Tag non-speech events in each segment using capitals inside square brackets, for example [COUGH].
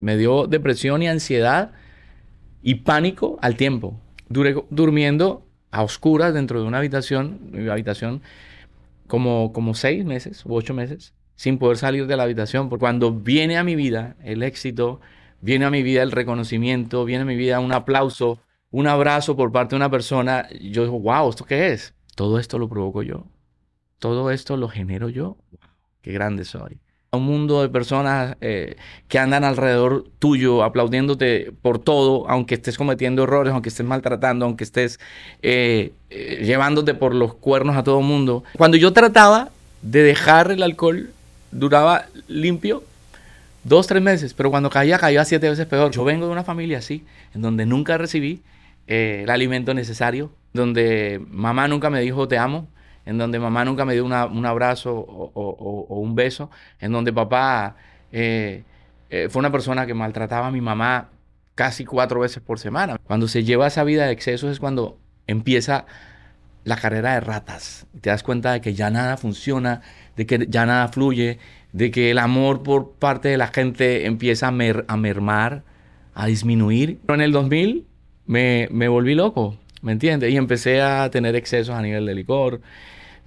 Me dio depresión y ansiedad y pánico al tiempo. Duré durmiendo a oscuras dentro de una habitación, mi habitación, como, como seis meses o ocho meses, sin poder salir de la habitación. Porque cuando viene a mi vida el éxito, viene a mi vida el reconocimiento, viene a mi vida un aplauso, un abrazo por parte de una persona, yo digo, wow, ¿esto qué es? Todo esto lo provoco yo. Todo esto lo genero yo. ¡Qué grande soy! un mundo de personas eh, que andan alrededor tuyo aplaudiéndote por todo, aunque estés cometiendo errores, aunque estés maltratando, aunque estés eh, eh, llevándote por los cuernos a todo mundo. Cuando yo trataba de dejar el alcohol, duraba limpio dos, tres meses, pero cuando caía, caía siete veces peor. Yo vengo de una familia así, en donde nunca recibí el alimento necesario, donde mamá nunca me dijo te amo, en donde mamá nunca me dio un abrazo o, un beso, en donde papá eh, eh, fue una persona que maltrataba a mi mamá casi cuatro veces por semana. Cuando se lleva esa vida de excesos es cuando empieza la carrera de ratas. Te das cuenta de que ya nada funciona, de que ya nada fluye, de que el amor por parte de la gente empieza a, mermar, a disminuir. Pero en el 2000 me, me volví loco, ¿me entiendes? Y empecé a tener excesos a nivel de licor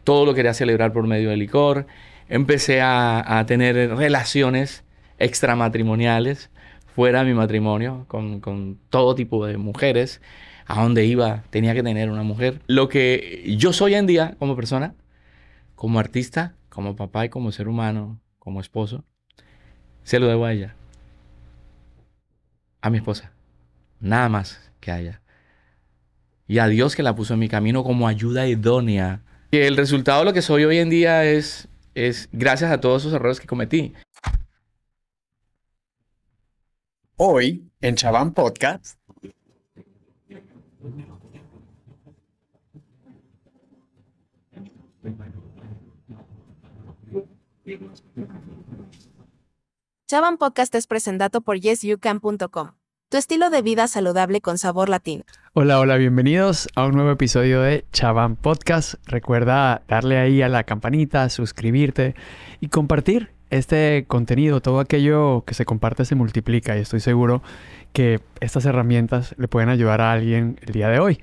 todo lo quería celebrar por medio de licor. Empecé a, tener relaciones extramatrimoniales fuera de mi matrimonio con, con todo tipo de mujeres. A donde iba tenía que tener una mujer. Lo que yo soy en día como persona, como artista, como papá y como ser humano, como esposo, se lo debo a ella. A mi esposa. Nada más que a ella. Y a Dios que la puso en mi camino como ayuda idónea que el resultado de lo que soy hoy en día es, es gracias a todos esos errores que cometí. Hoy, en Chaván Podcast. Chavan Podcast es presentado por yesyoucan.com tu estilo de vida saludable con sabor latino. Hola, hola, bienvenidos a un nuevo episodio de Chaván Podcast. Recuerda darle ahí a la campanita, suscribirte y compartir este contenido. Todo aquello que se comparte se multiplica y estoy seguro que estas herramientas le pueden ayudar a alguien el día de hoy.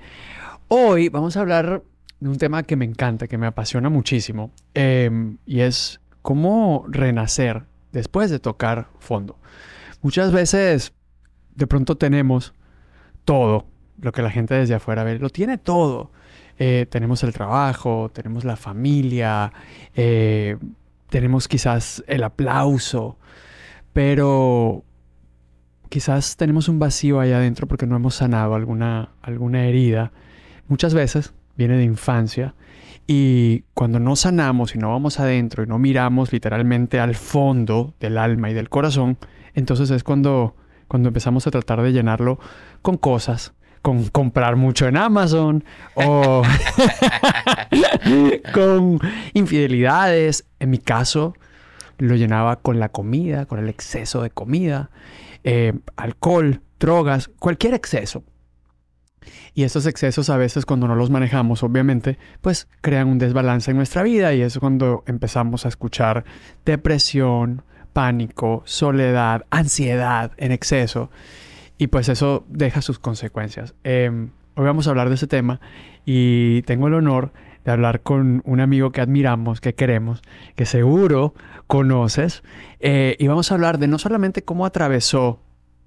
Hoy vamos a hablar de un tema que me encanta, que me apasiona muchísimo em, y es cómo renacer después de tocar fondo. Muchas veces de pronto tenemos todo lo que la gente desde afuera ve, lo tiene todo. Eh, tenemos el trabajo, tenemos la familia, eh, tenemos quizás el aplauso, pero quizás tenemos un vacío ahí adentro porque no hemos sanado alguna, alguna herida. Muchas veces viene de infancia y cuando no sanamos y no vamos adentro y no miramos literalmente al fondo del alma y del corazón, entonces es cuando cuando empezamos a tratar de llenarlo con cosas, con comprar mucho en Amazon o [LAUGHS] con infidelidades. En mi caso, lo llenaba con la comida, con el exceso de comida, eh, alcohol, drogas, cualquier exceso. Y esos excesos a veces cuando no los manejamos, obviamente, pues crean un desbalance en nuestra vida y es cuando empezamos a escuchar depresión, pánico, soledad, ansiedad en exceso. Y pues eso deja sus consecuencias. Em, hoy vamos a hablar de ese tema y tengo el honor de hablar con un amigo que admiramos, que queremos, que seguro conoces. Eh, y vamos a hablar de no solamente cómo atravesó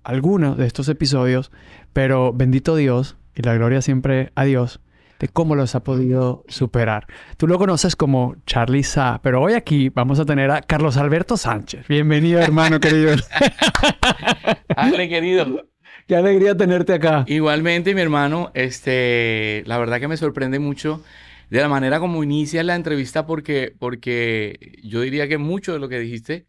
algunos de estos episodios, pero bendito Dios y la gloria siempre a Dios de cómo los ha podido superar. Tú lo conoces como Charlie Sa, pero hoy aquí vamos a tener a Carlos Alberto Sánchez. Bienvenido, hermano [LAUGHS] querido. ¡Hazle, querido. Qué alegría tenerte acá. Igualmente, mi hermano, este, la verdad que me sorprende mucho de la manera como inicias la entrevista porque, porque yo diría que mucho de lo que dijiste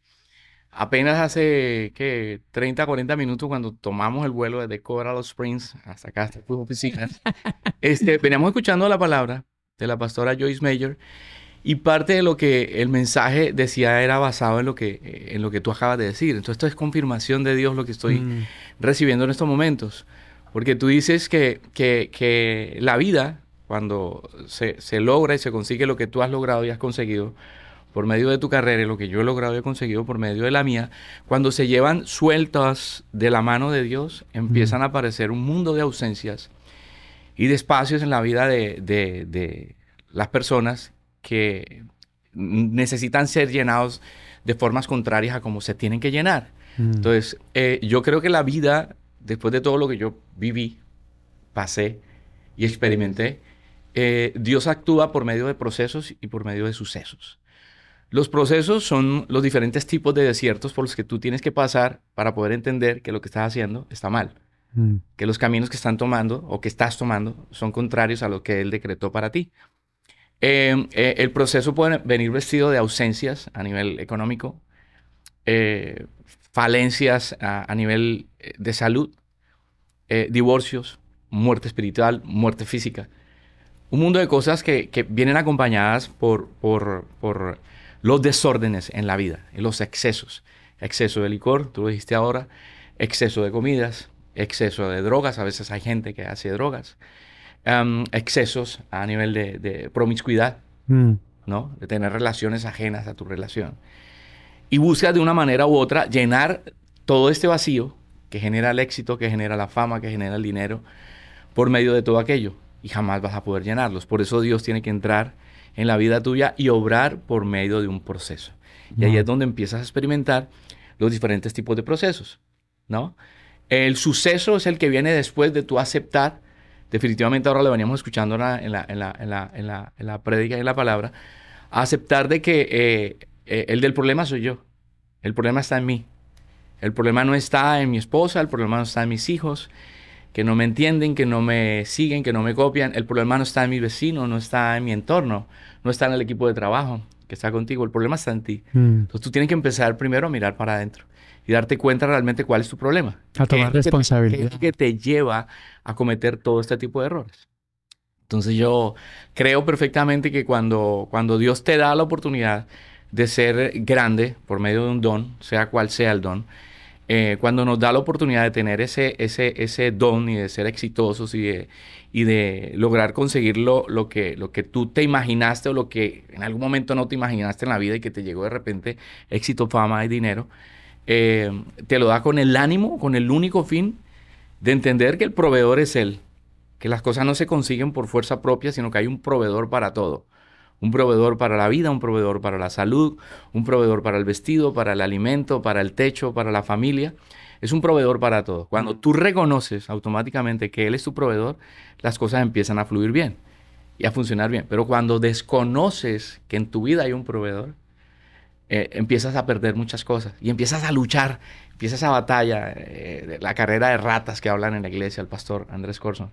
Apenas hace, ¿qué? 30, 40 minutos cuando tomamos el vuelo desde los Springs hasta acá, hasta tus oficinas, este, [LAUGHS] veníamos escuchando la palabra de la pastora Joyce Mayer y parte de lo que el mensaje decía era basado en lo que, eh, en lo que tú acabas de decir. Entonces esto es confirmación de Dios lo que estoy mm. recibiendo en estos momentos. Porque tú dices que, que, que la vida, cuando se, se logra y se consigue lo que tú has logrado y has conseguido, por medio de tu carrera y lo que yo he logrado y he conseguido por medio de la mía, cuando se llevan sueltas de la mano de Dios, empiezan a aparecer un mundo de ausencias y de espacios en la vida de, las personas que necesitan ser llenados de formas contrarias a como se tienen que llenar. Mm. Entonces, eh, yo creo que la vida, después de todo lo que yo viví, pasé y experimenté, eh, Dios actúa por medio de procesos y por medio de sucesos. Los procesos son los diferentes tipos de desiertos por los que tú tienes que pasar para poder entender que lo que estás haciendo está mal, mm. que los caminos que están tomando o que estás tomando son contrarios a lo que él decretó para ti. Em, eh, el proceso puede venir vestido de ausencias a nivel económico, eh, falencias a, nivel eh, de salud, divorcios, muerte espiritual, muerte física. Un mundo de cosas que, que vienen acompañadas por, por, por los desórdenes en la vida, los excesos. Exceso de licor, tú lo dijiste ahora, exceso de comidas, exceso de drogas, a veces hay gente que hace drogas, em, excesos a nivel de, promiscuidad, mm. ¿no? De tener relaciones ajenas a tu relación. Y buscas de una manera u otra llenar todo este vacío que genera el éxito, que genera la fama, que genera el dinero, por medio de todo aquello. Y jamás vas a poder llenarlos. Por eso Dios tiene que entrar en la vida tuya y obrar por medio de un proceso. Y ahí es donde empiezas a experimentar los diferentes tipos de procesos, ¿no? El suceso es el que viene después de tu aceptar, definitivamente ahora lo veníamos escuchando en la, en prédica y en la palabra, aceptar de que eh, eh, el del problema soy yo, el problema está en mí, el problema no está en mi esposa, el problema no está en mis hijos, que no me entienden, que no me siguen, que no me copian. El problema no está en mi vecino, no está en mi entorno, no está en el equipo de trabajo que está contigo. El problema está en ti. Mm. Entonces tú tienes que empezar primero a mirar para adentro y darte cuenta realmente cuál es tu problema. A tomar responsabilidad. Que que te lleva a cometer todo este tipo de errores. Entonces yo creo perfectamente que cuando, cuando Dios te da la oportunidad de ser grande por medio de un don, sea cual sea el don, eh, cuando nos da la oportunidad de tener ese, ese, ese don y de ser exitosos y de, lograr conseguir lo, lo, que, lo que tú te imaginaste o lo que en algún momento no te imaginaste en la vida y que te llegó de repente éxito, fama y dinero, eh, te lo da con el ánimo, con el único fin de entender que el proveedor es él, que las cosas no se consiguen por fuerza propia, sino que hay un proveedor para todo un proveedor para la vida, un proveedor para la salud, un proveedor para el vestido, para el alimento, para el techo, para la familia. Es un proveedor para todo. Cuando tú reconoces automáticamente que Él es tu proveedor, las cosas empiezan a fluir bien y a funcionar bien. Pero cuando desconoces que en tu vida hay un proveedor, eh, empiezas a perder muchas cosas y empiezas a luchar, empiezas a batalla, eh, la carrera de ratas que hablan en la iglesia el pastor Andrés Corson.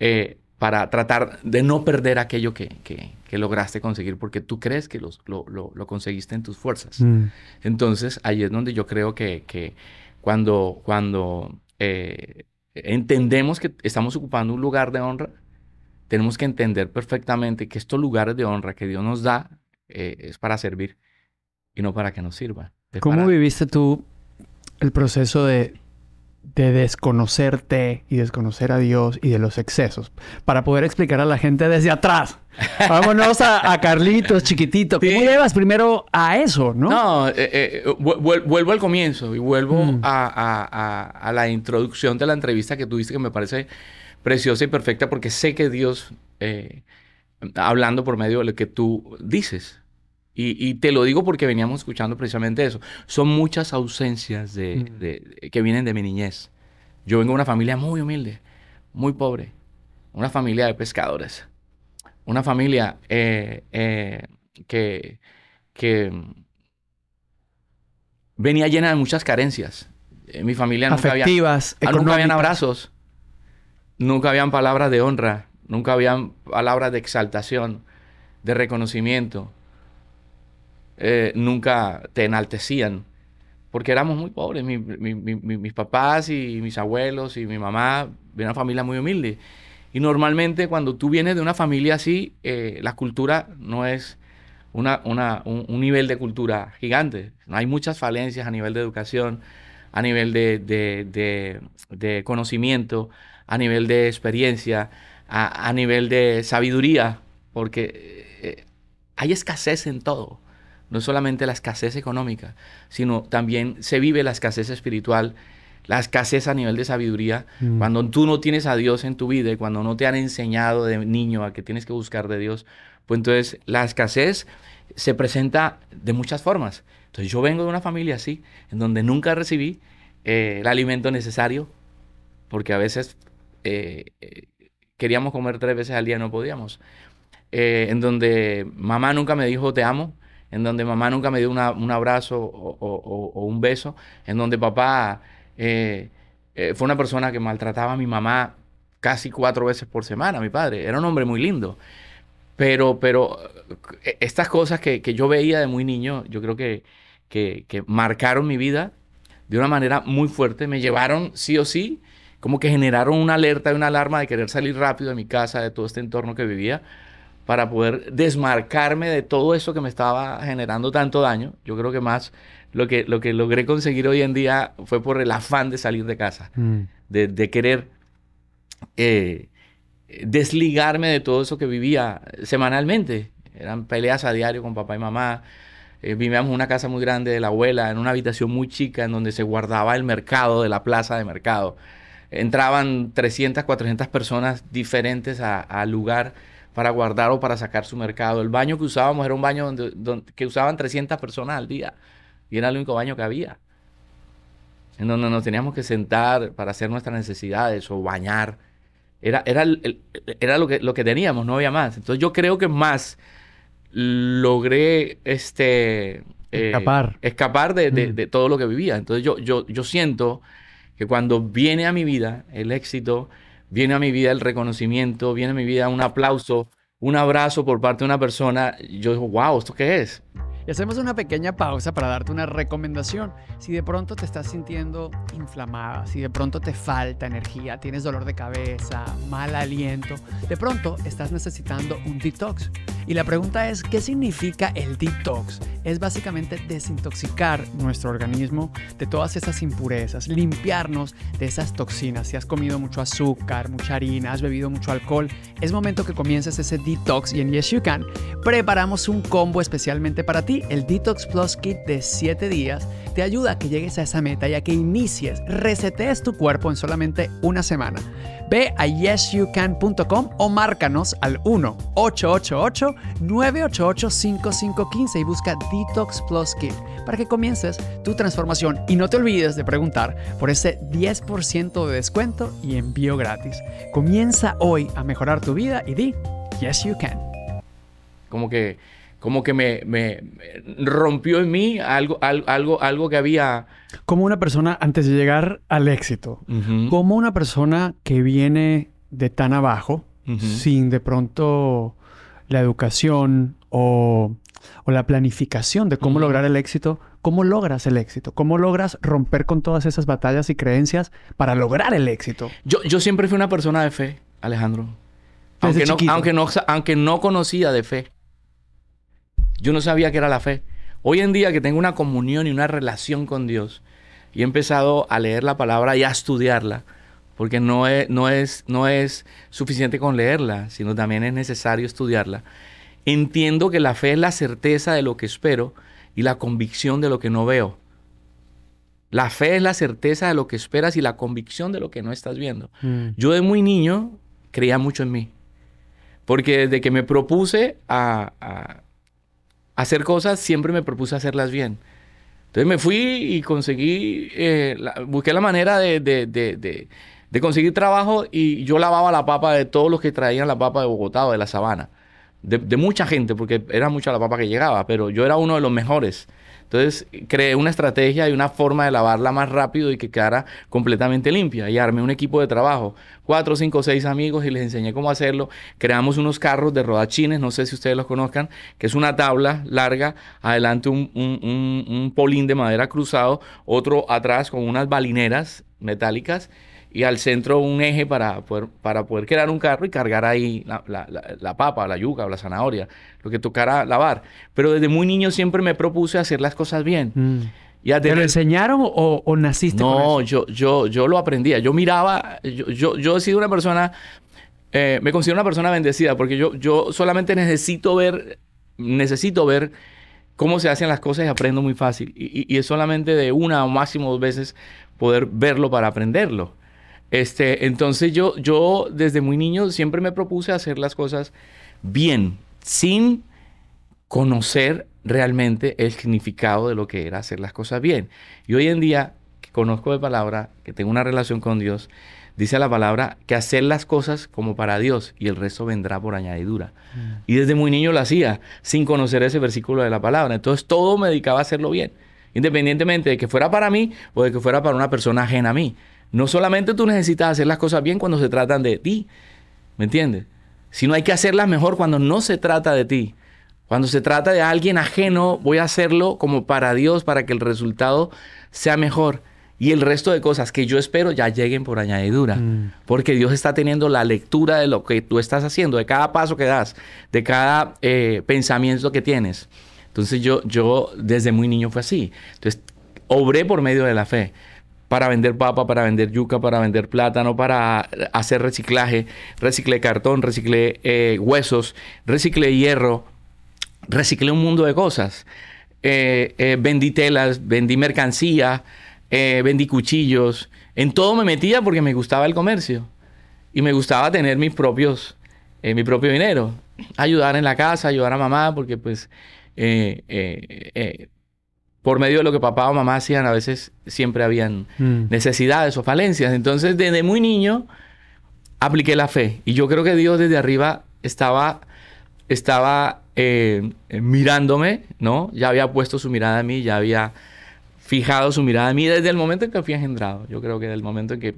Eh, para tratar de no perder aquello que, lograste conseguir, porque tú crees que lo, conseguiste en tus fuerzas. Mm. Entonces, ahí es donde yo creo que, cuando, cuando eh, entendemos que estamos ocupando un lugar de honra, tenemos que entender perfectamente que estos lugares de honra que Dios nos da eh, es para servir y no para que nos sirva. ¿Cómo viviste tú el proceso de de desconocerte y desconocer a Dios y de los excesos. Para poder explicar a la gente desde atrás. [LAUGHS] Vámonos a, Carlitos, chiquitito. ¿Cómo llevas primero a eso, no? No, eh, eh, vuelvo al comienzo y vuelvo mm. a, la introducción de la entrevista que tuviste que me parece preciosa y perfecta porque sé que Dios, eh, hablando por medio de lo que tú dices, y, te lo digo porque veníamos escuchando precisamente eso. Son muchas ausencias mm. que vienen de mi niñez. Yo vengo de una familia muy humilde, muy pobre, una familia de pescadores, una familia eh, eh, que, venía llena de muchas carencias. En mi familia nunca, había, ah, nunca habían abrazos, nunca habían palabras de honra, nunca habían palabras de exaltación, de reconocimiento. Eh, nunca te enaltecían, porque éramos muy pobres. mis papás y mis abuelos y mi mamá, de una familia muy humilde. Y normalmente cuando tú vienes de una familia así, eh, la cultura no es una, un, nivel de cultura gigante. Hay muchas falencias a nivel de educación, a nivel de, conocimiento, a nivel de experiencia, a, nivel de sabiduría, porque eh, hay escasez en todo no solamente la escasez económica, sino también se vive la escasez espiritual, la escasez a nivel de sabiduría, mm. cuando tú no tienes a Dios en tu vida y cuando no te han enseñado de niño a que tienes que buscar de Dios, pues entonces la escasez se presenta de muchas formas. Entonces yo vengo de una familia así, en donde nunca recibí eh, el alimento necesario, porque a veces eh, eh, queríamos comer tres veces al día y no podíamos. en donde mamá nunca me dijo te amo, en donde mamá nunca me dio un abrazo o, un beso, en donde papá eh, eh, fue una persona que maltrataba a mi mamá casi cuatro veces por semana, mi padre. Era un hombre muy lindo. Pero, pero eh, estas cosas que, yo veía de muy niño, yo creo que, que, marcaron mi vida de una manera muy fuerte, me llevaron sí o sí, como que generaron una alerta y una alarma de querer salir rápido de mi casa, de todo este entorno que vivía para poder desmarcarme de todo eso que me estaba generando tanto daño. Yo creo que más lo que, lo que logré conseguir hoy en día fue por el afán de salir de casa, mm. de, querer eh, desligarme de todo eso que vivía semanalmente. Eran peleas a diario con papá y mamá. Eh, vivíamos en una casa muy grande de la abuela, en una habitación muy chica en donde se guardaba el mercado de la plaza de mercado. Entraban 300, 400 personas diferentes al lugar para guardar o para sacar su mercado. El baño que usábamos era un baño donde, que usaban 300 personas al día y era el único baño que había. En donde nos teníamos que sentar para hacer nuestras necesidades o bañar. Era, era, era lo, que, lo que teníamos, no había más. Entonces yo creo que más logré este, eh, escapar, escapar mm. de, todo lo que vivía. Entonces yo, yo, yo siento que cuando viene a mi vida el éxito, viene a mi vida el reconocimiento, viene a mi vida un aplauso, un abrazo por parte de una persona, yo digo, wow, ¿esto qué es? hacemos una pequeña pausa para darte una recomendación. Si de pronto te estás sintiendo inflamada, si de pronto te falta energía, tienes dolor de cabeza, mal aliento, de pronto estás necesitando un detox. Y la pregunta es, ¿qué significa el detox? Es básicamente desintoxicar nuestro organismo de todas esas impurezas, limpiarnos de esas toxinas. Si has comido mucho azúcar, mucha harina, has bebido mucho alcohol, es momento que comiences ese detox y en Yes You Can preparamos un combo especialmente para ti el Detox Plus Kit de 7 días te ayuda a que llegues a esa meta y a que inicies, resetees tu cuerpo en solamente una semana. Ve a yesyoucan.com o márcanos al 1-888-988-5515 y busca Detox Plus Kit para que comiences tu transformación. Y no te olvides de preguntar por ese 10% de descuento y envío gratis. Comienza hoy a mejorar tu vida y di, yes you can. Como que como que me, me, rompió en mí algo, algo, algo que había. Como una persona, antes de llegar al éxito, como una persona que viene de tan abajo, sin de pronto la educación o, o la planificación de cómo lograr el éxito, ¿cómo logras el éxito? ¿Cómo logras romper con todas esas batallas y creencias para lograr el éxito? Yo, yo siempre fui una persona de fe, Alejandro. aunque aunque, no, aunque no conocía de fe. Yo no sabía qué era la fe. Hoy en día que tengo una comunión y una relación con Dios y he empezado a leer la palabra y a estudiarla, porque no es, no es, no es suficiente con leerla, sino también es necesario estudiarla. Entiendo que la fe es la certeza de lo que espero y la convicción de lo que no veo. La fe es la certeza de lo que esperas y la convicción de lo que no estás viendo. Mm. Yo de muy niño creía mucho en mí, porque desde que me propuse a hacer cosas, siempre me propuse hacerlas bien. Entonces me fui y conseguí, eh, busqué la manera de, de, conseguir trabajo y yo lavaba la papa de todos los que traían la papa de Bogotá o de la sabana. De, mucha gente, porque era mucha la papa que llegaba, pero yo era uno de los mejores. Entonces creé una estrategia y una forma de lavarla más rápido y que quedara completamente limpia. Y armé un equipo de trabajo, cuatro, cinco, seis amigos y les enseñé cómo hacerlo. Creamos unos carros de rodachines, no sé si ustedes los conozcan, que es una tabla larga, adelante un, un, un, un polín de madera cruzado, otro atrás con unas balineras metálicas y al centro un eje para poder, para poder crear un carro y cargar ahí la, papa, la yuca o la zanahoria, lo que tocara lavar. Pero desde muy niño siempre me propuse hacer las cosas bien. Mm. ¿Te lo enseñaron o, naciste? No, Yo, yo, yo lo aprendía. Yo miraba, yo, yo, yo he sido una persona, eh, me considero una persona bendecida porque yo, yo solamente necesito ver, necesito ver cómo se hacen las cosas y aprendo muy fácil. y es solamente de una o máximo dos veces poder verlo para aprenderlo. Este, entonces yo, yo desde muy niño siempre me propuse hacer las cosas bien, sin conocer realmente el significado de lo que era hacer las cosas bien. Y hoy en día, que conozco de palabra, que tengo una relación con Dios, dice la palabra que hacer las cosas como para Dios y el resto vendrá por añadidura. Mm. Y desde muy niño lo hacía, sin conocer ese versículo de la palabra. Entonces todo me dedicaba a hacerlo bien, independientemente de que fuera para mí o de que fuera para una persona ajena a mí. No solamente tú necesitas hacer las cosas bien cuando se tratan de ti, ¿me entiendes? Sino hay que hacerlas mejor cuando no se trata de ti. Cuando se trata de alguien ajeno, voy a hacerlo como para Dios, para que el resultado sea mejor. Y el resto de cosas que yo espero ya lleguen por añadidura. Mm. Porque Dios está teniendo la lectura de lo que tú estás haciendo, de cada paso que das, de cada eh, pensamiento que tienes. Entonces yo, yo desde muy niño fue así. Entonces obré por medio de la fe para vender papa, para vender yuca, para vender plátano, para hacer reciclaje. Reciclé cartón, reciclé eh, huesos, reciclé hierro, reciclé un mundo de cosas. Eh, eh, vendí telas, vendí mercancía, vendí cuchillos. En todo me metía porque me gustaba el comercio y me gustaba tener mis propios, mi propio dinero. Ayudar en la casa, ayudar a mamá, porque pues por medio de lo que papá o mamá hacían, a veces siempre habían mm. necesidades o falencias. Entonces, desde muy niño, apliqué la fe. Y yo creo que Dios desde arriba estaba, estaba eh, mirándome, ¿no? Ya había puesto su mirada a mí, ya había fijado su mirada a mí desde el momento en que fui engendrado. Yo creo que desde el momento en que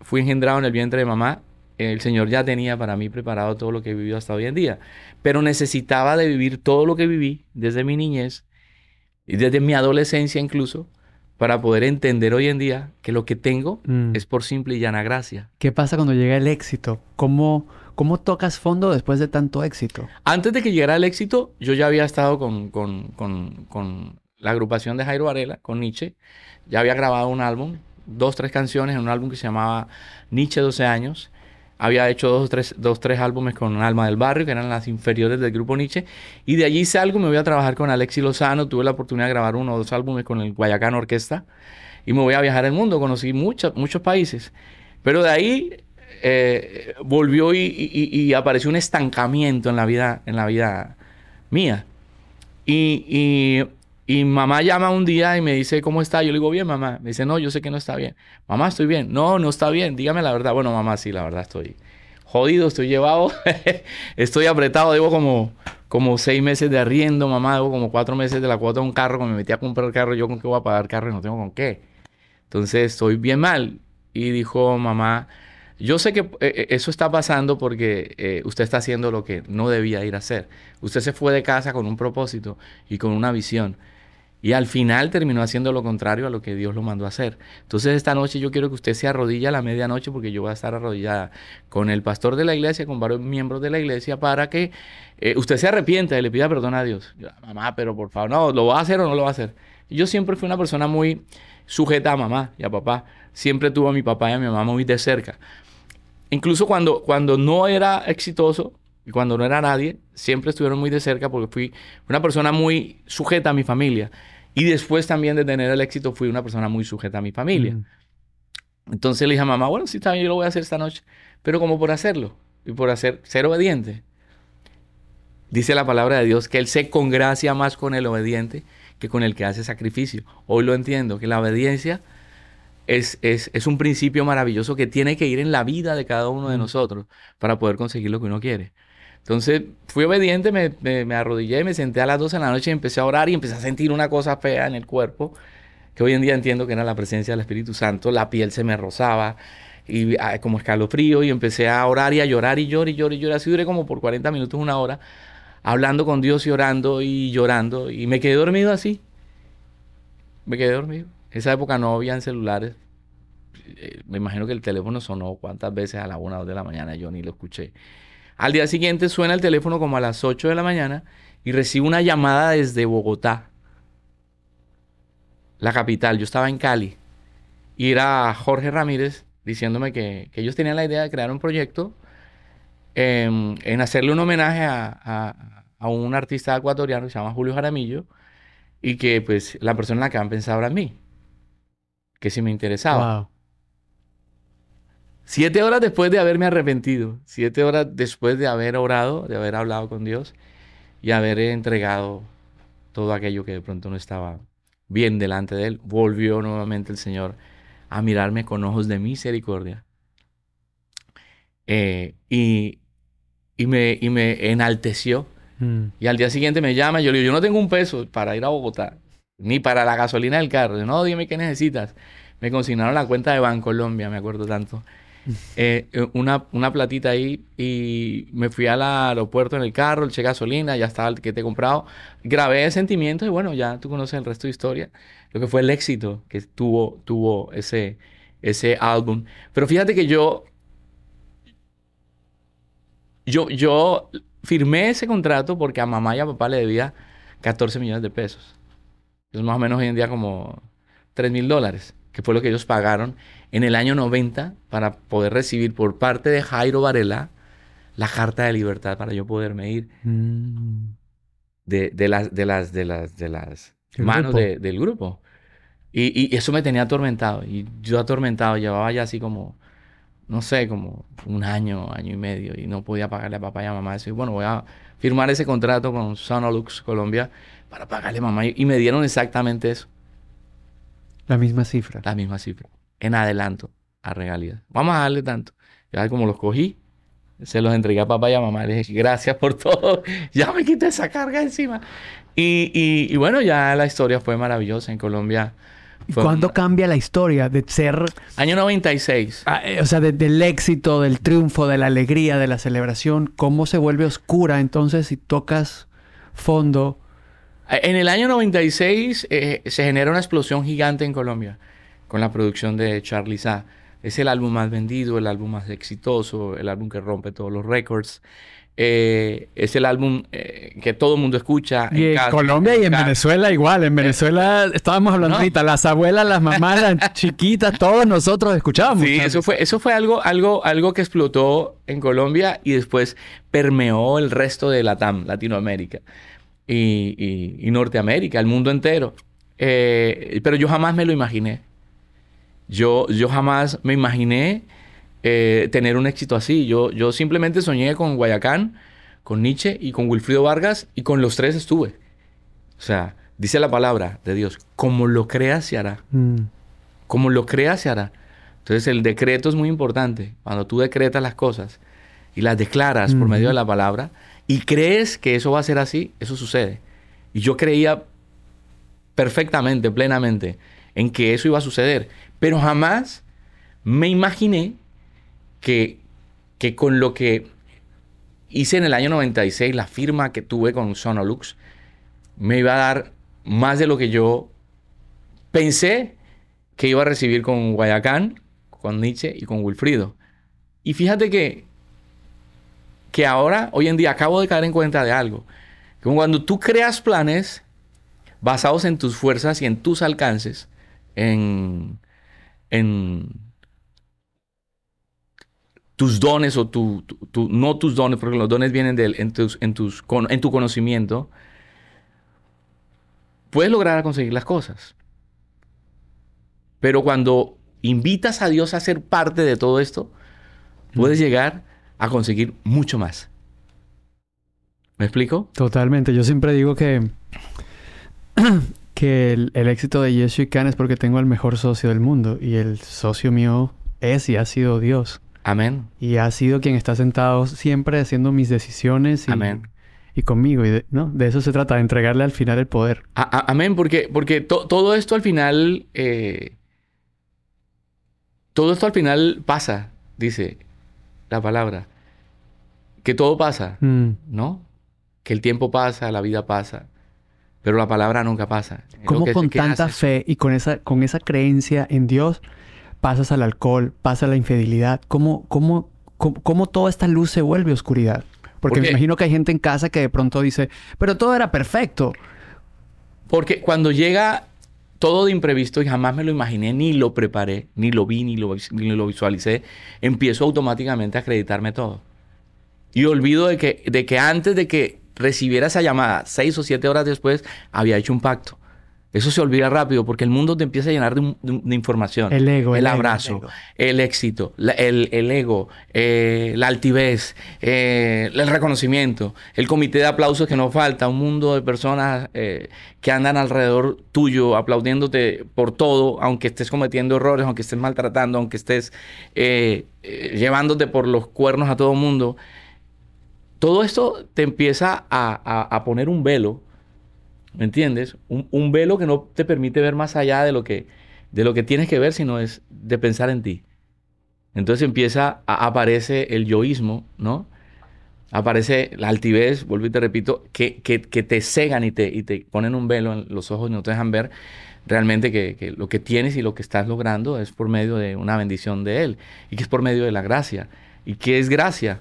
fui engendrado en el vientre de mamá, el Señor ya tenía para mí preparado todo lo que he vivido hasta hoy en día. Pero necesitaba de vivir todo lo que viví desde mi niñez y desde mi adolescencia incluso, para poder entender hoy en día que lo que tengo mm. es por simple y llana gracia. ¿Qué pasa cuando llega el éxito? ¿Cómo, ¿Cómo tocas fondo después de tanto éxito? Antes de que llegara el éxito, yo ya había estado con, con, con la agrupación de Jairo Varela, con Nietzsche. Ya había grabado un álbum, dos, tres canciones en un álbum que se llamaba Nietzsche 12 años había hecho dos o tres, álbumes con Alma del Barrio, que eran las inferiores del grupo Nietzsche. Y de allí salgo, me voy a trabajar con Alexi Lozano. Tuve la oportunidad de grabar uno o dos álbumes con el Guayacán Orquesta. Y me voy a viajar el mundo. Conocí muchos muchos países. Pero de ahí eh, volvió y, apareció un estancamiento en la vida, en la vida mía. y y mamá llama un día y me dice, ¿cómo está? Yo le digo, bien, mamá. Me dice, no, yo sé que no está bien. Mamá, estoy bien. No, no está bien. Dígame la verdad. Bueno, mamá, sí, la verdad estoy jodido, estoy llevado, [LAUGHS] estoy apretado. Debo como, como seis meses de arriendo, mamá. Debo como cuatro meses de la cuota de un carro. Me metí a comprar el carro. Yo con qué voy a pagar el carro y no tengo con qué. Entonces, estoy bien mal. Y dijo, mamá, yo sé que eh, eh, eso está pasando porque eh, usted está haciendo lo que no debía ir a hacer. Usted se fue de casa con un propósito y con una visión. Y al final terminó haciendo lo contrario a lo que Dios lo mandó a hacer. Entonces esta noche yo quiero que usted se arrodille a la medianoche porque yo voy a estar arrodillada con el pastor de la iglesia, con varios miembros de la iglesia para que eh, usted se arrepienta y le pida perdón a Dios. mamá, pero por favor, no, ¿lo va a hacer o no lo va a hacer? Yo siempre fui una persona muy sujeta a mamá y a papá. Siempre tuve a mi papá y a mi mamá muy de cerca. Incluso cuando, cuando no era exitoso, y cuando no era nadie, siempre estuvieron muy de cerca porque fui una persona muy sujeta a mi familia. Y después también de tener el éxito, fui una persona muy sujeta a mi familia. Entonces le dije a mamá, bueno, sí, también yo lo voy a hacer esta noche, pero como por hacerlo y por hacer, ser obediente. Dice la palabra de Dios que Él se congracia más con el obediente que con el que hace sacrificio. Hoy lo entiendo, que la obediencia es, es un principio maravilloso que tiene que ir en la vida de cada uno de nosotros para poder conseguir lo que uno quiere. Entonces fui obediente, me, arrodillé, me senté a las 12 de la noche y empecé a orar y empecé a sentir una cosa fea en el cuerpo, que hoy en día entiendo que era la presencia del Espíritu Santo, la piel se me rozaba y ah, como escalofrío y empecé a orar y a llorar y llorar y llorar y llorar. Así duré como por 40 minutos, una hora, hablando con Dios y orando y llorando y me quedé dormido así. Me quedé dormido. esa época no habían celulares. Eh, me imagino que el teléfono sonó cuántas veces a las 1 o 2 de la mañana, yo ni lo escuché. Al día siguiente suena el teléfono como a las 8 de la mañana y recibo una llamada desde Bogotá, la capital. Yo estaba en Cali y era Jorge Ramírez diciéndome que, ellos tenían la idea de crear un proyecto em, en, hacerle un homenaje a, un artista ecuatoriano que se llama Julio Jaramillo y que pues la persona en la que han pensado era mí, que si me interesaba. Siete horas después de haberme arrepentido, siete horas después de haber orado, de haber hablado con Dios y haber entregado todo aquello que de pronto no estaba bien delante de Él, volvió nuevamente el Señor a mirarme con ojos de misericordia. Eh, y, me, enalteció. Mm. Y al día siguiente me llama y yo le digo, yo no tengo un peso para ir a Bogotá, ni para la gasolina del carro. Yo, no, dime qué necesitas. Me consignaron la cuenta de Colombia, me acuerdo tanto. Eh, eh, una, una, platita ahí y me fui al aeropuerto en el carro, el che gasolina, ya estaba el que te he comprado. Grabé el sentimiento y bueno, ya tú conoces el resto de historia. Lo que fue el éxito que tuvo, tuvo ese, ese álbum. Pero fíjate que yo... Yo, yo firmé ese contrato porque a mamá y a papá le debía 14 millones de pesos. Es más o menos hoy en día como 3 mil dólares, que fue lo que ellos pagaron en el año 90 para poder recibir por parte de Jairo Varela la Carta de Libertad para yo poderme ir mm. de, las, de, las, de las, de las manos del grupo. Y, eso me tenía atormentado. Y yo atormentado, llevaba ya así como, no sé, como un año, año y medio, y no podía pagarle a papá y a mamá. Y bueno, voy a firmar ese contrato con Sonolux Colombia para pagarle a mamá. Y me dieron exactamente eso. La misma cifra. La misma cifra en adelanto a regalidad. Vamos a darle tanto. Ya como los cogí, se los entregué a papá y a mamá. Les dije, gracias por todo. [LAUGHS] Ya me quité esa carga encima. Y, y, bueno, ya la historia fue maravillosa en Colombia. ¿Y cuándo cambia la historia de ser... Año 96. Ah, eh, o sea, desde del éxito, del triunfo, de la alegría, de la celebración. ¿Cómo se vuelve oscura entonces si tocas fondo? En el año 96 eh, se genera una explosión gigante en Colombia con la producción de Charlie Sa. Es el álbum más vendido, el álbum más exitoso, el álbum que rompe todos los récords. Eh, es el álbum eh, que todo el mundo escucha. Y en, Colombia y en Venezuela igual. En eh, Venezuela estábamos hablando ahorita, las abuelas, las mamás, las [LAUGHS] chiquitas, todos nosotros escuchábamos. Sí, eso fue, eso fue algo, algo, algo que explotó en Colombia y después permeó el resto de Latam, Latinoamérica y, y Norteamérica, el mundo entero. pero yo jamás me lo imaginé. Yo, jamás me imaginé eh, tener un éxito así. Yo, yo simplemente soñé con Guayacán, con Nietzsche y con Wilfrido Vargas y con los tres estuve. O sea, dice la palabra de Dios, como lo creas se hará. Mm. Como lo creas se hará. Entonces el decreto es muy importante. Cuando tú decretas las cosas y las declaras por medio de mm. la palabra y crees que eso va a ser así, eso sucede. Y yo creía perfectamente, plenamente, en que eso iba a suceder. Pero jamás me imaginé que, con lo que hice en el año 96, la firma que tuve con Sonolux, me iba a dar más de lo que yo pensé que iba a recibir con Guayacán, con Nietzsche y con Wilfrido. Y fíjate que, que ahora, hoy en día, acabo de caer en cuenta de algo. cuando tú creas planes basados en tus fuerzas y en tus alcances, en, en tus dones o tu, no tus dones, porque los dones vienen de en, tus, en, tu conocimiento, puedes lograr conseguir las cosas. Pero cuando invitas a Dios a ser parte de todo esto, puedes mm. llegar a conseguir mucho más. ¿Me explico? Totalmente. Yo siempre digo que [CLEARS THROAT] eh, que el, éxito de Yeshua y Khan es porque tengo al mejor socio del mundo y el socio mío es y ha sido Dios. Amén. Y ha sido quien está sentado siempre haciendo mis decisiones y, conmigo. de, ¿no? de eso se trata, de entregarle al final el poder. Amén, porque, todo esto al final... Eh, todo esto al final pasa, dice la palabra. Que todo pasa, mm. ¿no? Que el tiempo pasa, la vida pasa pero la palabra nunca pasa. ¿Cómo con tanta fe y con esa, con esa creencia en Dios pasas al alcohol, pasas a la infidelidad? ¿Cómo, cómo, toda esta luz se vuelve oscuridad? Porque me imagino que hay gente en casa que de pronto dice, pero todo era perfecto. Porque cuando llega todo de imprevisto y jamás me lo imaginé, ni lo preparé, ni lo vi, ni lo, lo visualicé, empiezo automáticamente a acreditarme todo. Y olvido de que, de que antes de que recibiera esa llamada seis o siete horas después, había hecho un pacto. Eso se olvida rápido porque el mundo te empieza a llenar de, información. El ego. El, abrazo, el, éxito, el, ego, eh, la altivez, eh, el reconocimiento, el comité de aplausos que no falta, un mundo de personas eh, que andan alrededor tuyo aplaudiéndote por todo, aunque estés cometiendo errores, aunque estés maltratando, aunque estés llevándote por los cuernos a todo mundo todo esto te empieza a, poner un velo, ¿me entiendes? Un, velo que no te permite ver más allá de lo que, de lo que tienes que ver, sino es de pensar en ti. Entonces empieza, a, aparece el yoísmo, ¿no? Aparece la altivez, vuelvo y te repito, que, te cegan y te, te ponen un velo en los ojos y no te dejan ver realmente que, lo que tienes y lo que estás logrando es por medio de una bendición de Él y que es por medio de la gracia. ¿Y qué es gracia?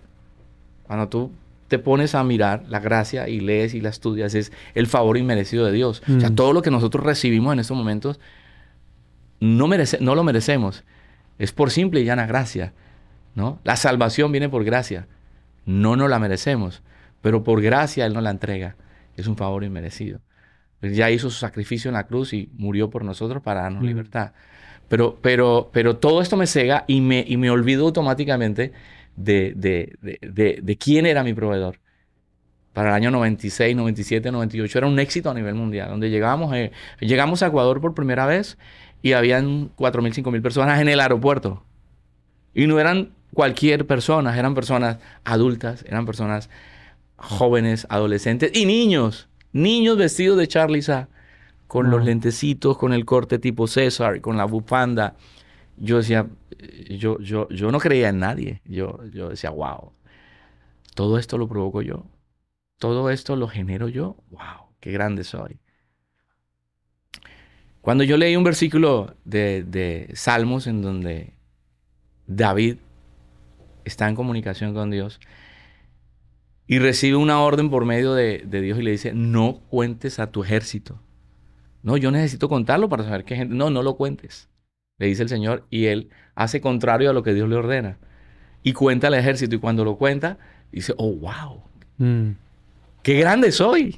Cuando tú te pones a mirar la gracia y lees y la estudias, es el favor inmerecido de Dios. O sea, mm. todo lo que nosotros recibimos en estos momentos no, merece, no lo merecemos. Es por simple y llana gracia. ¿no? La salvación viene por gracia. No nos la merecemos, pero por gracia Él nos la entrega. Es un favor inmerecido. Él ya hizo su sacrificio en la cruz y murió por nosotros para darnos mm. libertad. Pero, pero, pero todo esto me cega y me, y me olvido automáticamente de, quién era mi proveedor. Para el año 96, 97, 98 era un éxito a nivel mundial, donde llegamos, eh, llegamos a Ecuador por primera vez y habían 4.000, 5.000 personas en el aeropuerto. Y no eran cualquier persona, eran personas adultas, eran personas jóvenes, adolescentes y niños, niños vestidos de Charliza, con los lentecitos, con el corte tipo César, con la bufanda yo decía, eh, yo, yo, yo no creía en nadie. Yo, yo decía, wow, todo esto lo provoco yo. Todo esto lo genero yo. Wow, qué grande soy. Cuando yo leí un versículo de, de Salmos en donde David está en comunicación con Dios y recibe una orden por medio de, de Dios y le dice, no cuentes a tu ejército. No, yo necesito contarlo para saber qué gente. No, no lo cuentes le dice el Señor, y él hace contrario a lo que Dios le ordena. Y cuenta al ejército, y cuando lo cuenta, dice, oh, wow, mm. qué grande soy,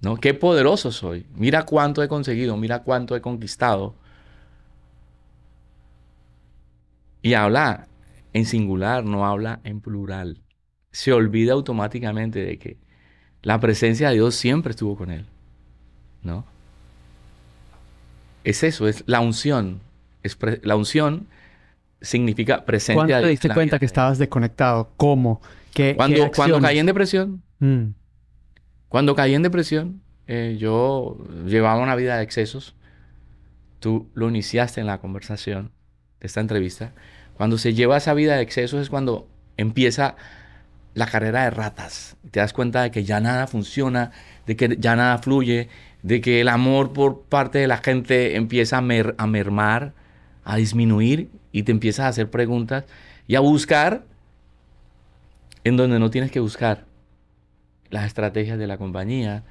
¿no? Qué poderoso soy, mira cuánto he conseguido, mira cuánto he conquistado. Y habla en singular, no habla en plural. Se olvida automáticamente de que la presencia de Dios siempre estuvo con él, ¿no? es eso, es la unción. Es la unción significa presente. ¿Cuándo te diste cuenta que estabas desconectado? ¿Cómo? ¿Qué, cuando, mm. cuando caí en depresión. Cuando caí en depresión, yo llevaba una vida de excesos. Tú lo iniciaste en la conversación de esta entrevista. Cuando se lleva esa vida de excesos es cuando empieza la carrera de ratas. Te das cuenta de que ya nada funciona, de que ya nada fluye, de que el amor por parte de la gente empieza a, mermar, a disminuir y te empiezas a hacer preguntas y a buscar en donde no tienes que buscar. Las estrategias de la compañía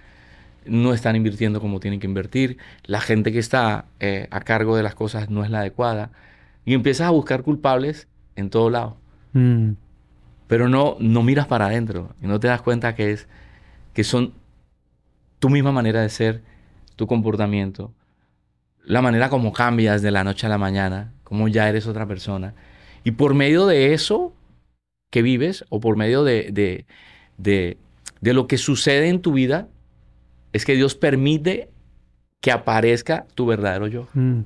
no están invirtiendo como tienen que invertir, la gente que está eh, a cargo de las cosas no es la adecuada y empiezas a buscar culpables en todo lado. Mm. Pero no, no miras para adentro y no te das cuenta que, es, que son tu misma manera de ser, tu comportamiento, la manera como cambias de la noche a la mañana, como ya eres otra persona. Y por medio de eso que vives o por medio de, de, de, lo que sucede en tu vida, es que Dios permite que aparezca tu verdadero yo. Mm.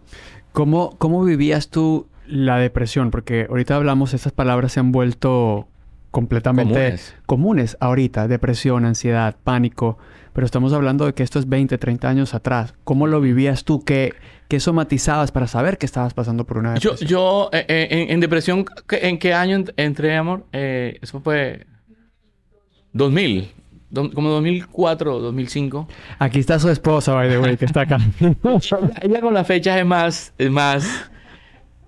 ¿Cómo, cómo vivías tú la depresión? Porque ahorita hablamos, esas palabras se han vuelto completamente comunes. ahorita, depresión, ansiedad, pánico, pero estamos hablando de que esto es 20, 30 años atrás. ¿Cómo lo vivías tú? ¿Qué, somatizabas para saber que estabas pasando por una depresión? Yo, eh, eh, en, depresión, ¿en qué año entré, amor? Eh, eso fue 2000. como 2004, 2005. Aquí está su esposa, by the way, que está acá. [LAUGHS] Ella con las fechas es más, es más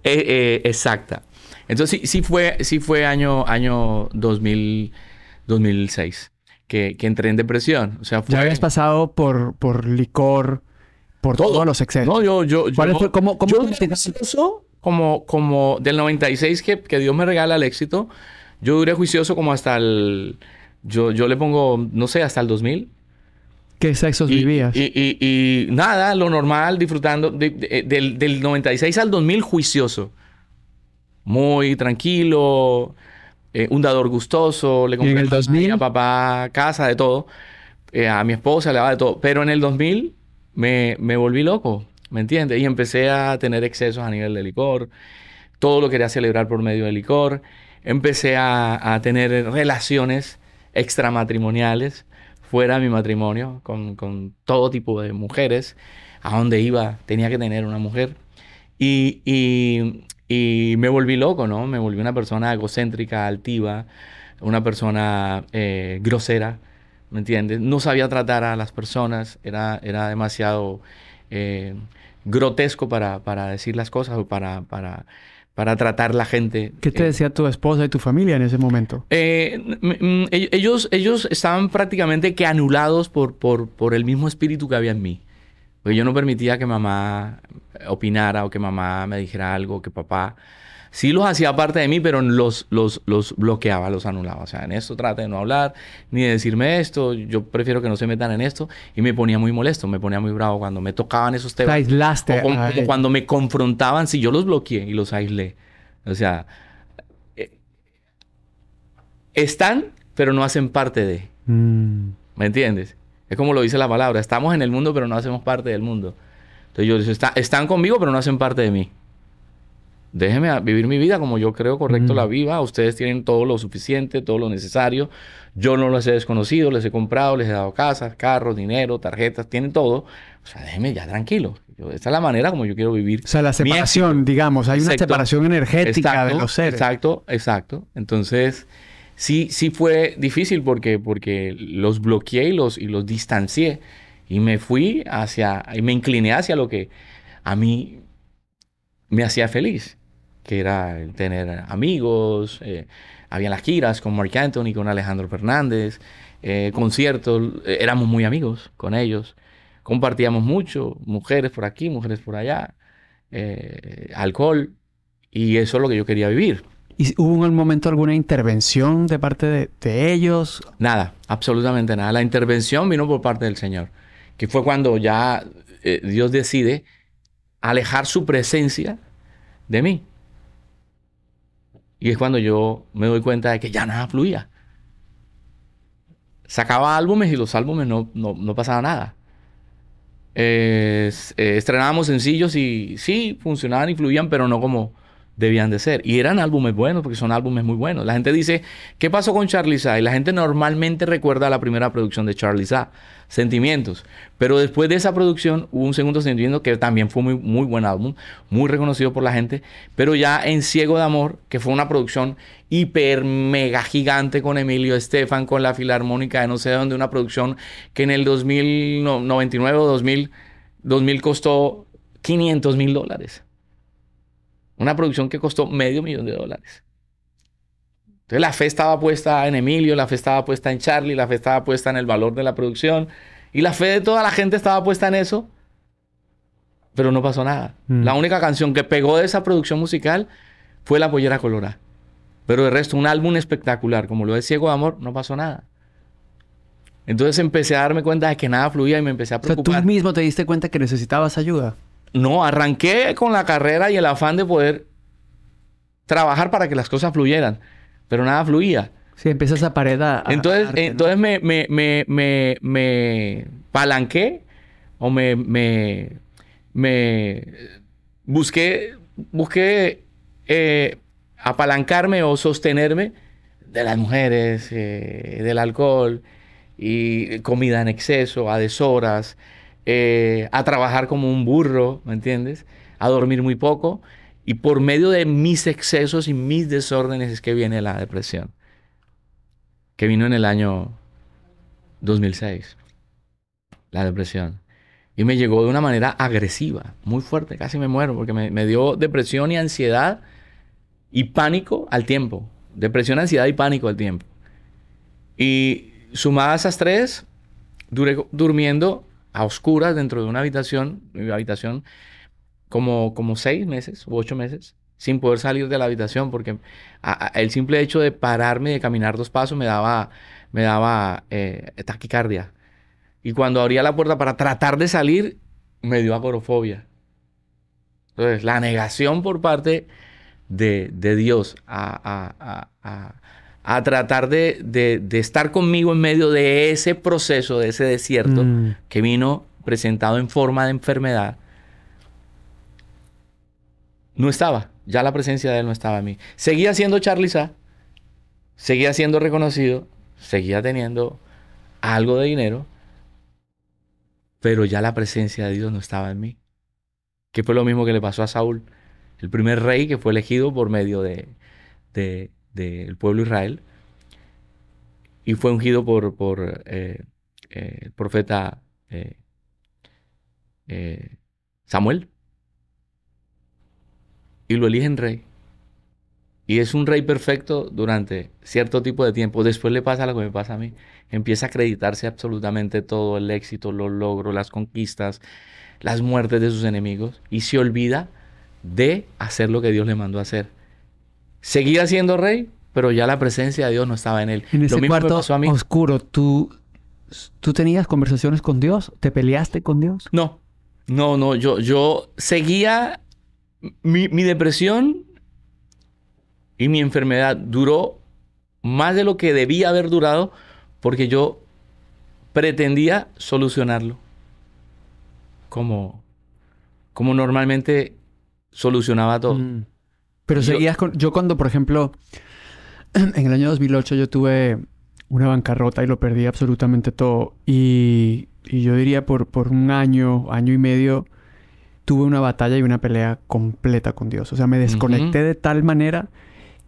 exacta. Entonces sí, sí fue, sí fue año, año 2006 que, entré en depresión. O sea, Ya habías pasado por, por licor, por todos los excesos. No, yo, yo, ¿Cómo, cómo juicioso como, como del 96 que, Dios me regala el éxito, yo duré juicioso como hasta el... Yo, yo le pongo, no sé, hasta el 2000. ¿Qué sexos vivías? Y, nada, lo normal, disfrutando del, 96 al 2000 juicioso muy tranquilo, eh, un dador gustoso, le compré en el 2000? papá casa, de todo, eh, a mi esposa, le daba de todo. Pero en el 2000 me, me volví loco, ¿me entiendes? Y empecé a tener excesos a nivel de licor, todo lo quería celebrar por medio de licor, empecé a, tener relaciones extramatrimoniales fuera de mi matrimonio con, todo tipo de mujeres, a donde iba tenía que tener una mujer. Y, y, y me volví loco, ¿no? Me volví una persona egocéntrica, altiva, una persona eh, grosera, ¿me entiendes? No sabía tratar a las personas, era, era demasiado eh, grotesco para, para, decir las cosas o para, para, para tratar la gente. ¿Qué te eh. decía tu esposa y tu familia en ese momento? Mm, mm, ellos, ellos estaban prácticamente que anulados por, por, por el mismo espíritu que había en mí. Porque yo no permitía que mamá opinara o que mamá me dijera algo, que papá. Sí los hacía parte de mí, pero los, los, bloqueaba, los anulaba. O sea, en esto trate de no hablar, ni de decirme esto. Yo prefiero que no se metan en esto. Y me ponía muy molesto, me ponía muy bravo cuando me tocaban esos temas. O, cuando me confrontaban, si sí, yo los bloqueé y los aislé. O sea, eh, están, pero no hacen parte de. Mm. ¿Me entiendes? Es como lo dice la palabra, estamos en el mundo pero no hacemos parte del mundo. Entonces yo digo, están conmigo pero no hacen parte de mí. Déjenme vivir mi vida como yo creo correcto la viva. Ustedes tienen todo lo suficiente, todo lo necesario. Yo no los he desconocido, les he comprado, les he dado casas, carros, dinero, tarjetas, tienen todo. O sea, déjenme ya tranquilo. esta es la manera como yo quiero vivir. O sea, la separación, digamos, hay una separación energética de los seres. Exacto, exacto. Entonces sí, sí fue difícil porque, porque los bloqueé y los, y los distancié. Y me fui hacia, y me incliné hacia lo que a mí me hacía feliz, que era tener amigos, eh, había las giras con Mark Anthony, con Alejandro Fernández, eh, conciertos, eh, éramos muy amigos con ellos, compartíamos mucho, mujeres por aquí, mujeres por allá, alcohol, y eso es lo que yo quería vivir. ¿Y hubo en algún momento alguna intervención de parte de, ellos? Nada, absolutamente nada. La intervención vino por parte del Señor, que fue cuando ya eh, Dios decide alejar su presencia de mí. Y es cuando yo me doy cuenta de que ya nada fluía. Sacaba álbumes y los álbumes no, no, pasaba nada. Eh, estrenábamos sencillos y sí, funcionaban y fluían, pero no como, debían de ser. Y eran álbumes buenos, porque son álbumes muy buenos. La gente dice, ¿qué pasó con Charlie Sa Y la gente normalmente recuerda la primera producción de Charlie Sa Sentimientos. Pero después de esa producción hubo un segundo sentimiento que también fue muy, muy buen álbum, muy reconocido por la gente. Pero ya en Ciego de Amor, que fue una producción hiper mega gigante con Emilio Estefan, con la Filarmónica de no sé dónde, una producción que en el 2099 o 2000, 2000 costó 500 mil dólares. Una producción que costó medio millón de dólares. Entonces la fe estaba puesta en Emilio, la fe estaba puesta en Charlie, la fe estaba puesta en el valor de la producción y la fe de toda la gente estaba puesta en eso, pero no pasó nada. Mm. La única canción que pegó de esa producción musical fue La Pollera Colorada. Pero de resto, un álbum espectacular, como lo de Ciego de Amor, no pasó nada. Entonces empecé a darme cuenta de que nada fluía y me empecé a preocupar. tú mismo te diste cuenta que necesitabas ayuda. No, arranqué con la carrera y el afán de poder trabajar para que las cosas fluyeran, pero nada fluía. Sí, empieza esa pared a... Entonces, entonces me, me, me, me, me palanqué o me, me, me busqué, busqué eh, apalancarme o sostenerme de las mujeres, eh, del alcohol y comida en exceso, a deshoras. Eh, a trabajar como un burro, ¿me entiendes? A dormir muy poco. Y por medio de mis excesos y mis desórdenes es que viene la depresión, que vino en el año 2006, la depresión. Y me llegó de una manera agresiva, muy fuerte, casi me muero, porque me, dio depresión y ansiedad y pánico al tiempo. Depresión, ansiedad y pánico al tiempo. Y sumadas esas tres, duré durmiendo a oscuras dentro de una habitación, mi habitación, como, como seis meses u ocho meses, sin poder salir de la habitación, porque el simple hecho de pararme, y de caminar dos pasos, me daba, me daba eh, taquicardia. Y cuando abría la puerta para tratar de salir, me dio agorofobia. Entonces, la negación por parte de, Dios a a tratar de, estar conmigo en medio de ese proceso, de ese desierto mm. que vino presentado en forma de enfermedad, no estaba. Ya la presencia de él no estaba en mí. Seguía siendo Charliza seguía siendo reconocido, seguía teniendo algo de dinero, pero ya la presencia de Dios no estaba en mí. Que fue lo mismo que le pasó a Saúl, el primer rey que fue elegido por medio de del pueblo Israel y fue ungido por, por eh, eh, el profeta eh, Samuel y lo eligen rey. Y es un rey perfecto durante cierto tipo de tiempo. Después le pasa lo que me pasa a mí. Empieza a acreditarse absolutamente todo, el éxito, los logros, las conquistas, las muertes de sus enemigos. Y se olvida de hacer lo que Dios le mandó a hacer seguía siendo rey, pero ya la presencia de Dios no estaba en él. En ese cuarto oscuro, ¿tú, ¿tú tenías conversaciones con Dios? ¿Te peleaste con Dios? No, no, no. Yo, yo seguía... Mi, depresión y mi enfermedad duró más de lo que debía haber durado porque yo pretendía solucionarlo como, como normalmente solucionaba todo. Mm. Pero seguías con... Yo cuando, por ejemplo, [CLEARS THROAT] en el año 2008 yo tuve una bancarrota y lo perdí absolutamente todo. Y, yo diría por, por un año, año y medio, tuve una batalla y una pelea completa con Dios. O sea, me desconecté de tal manera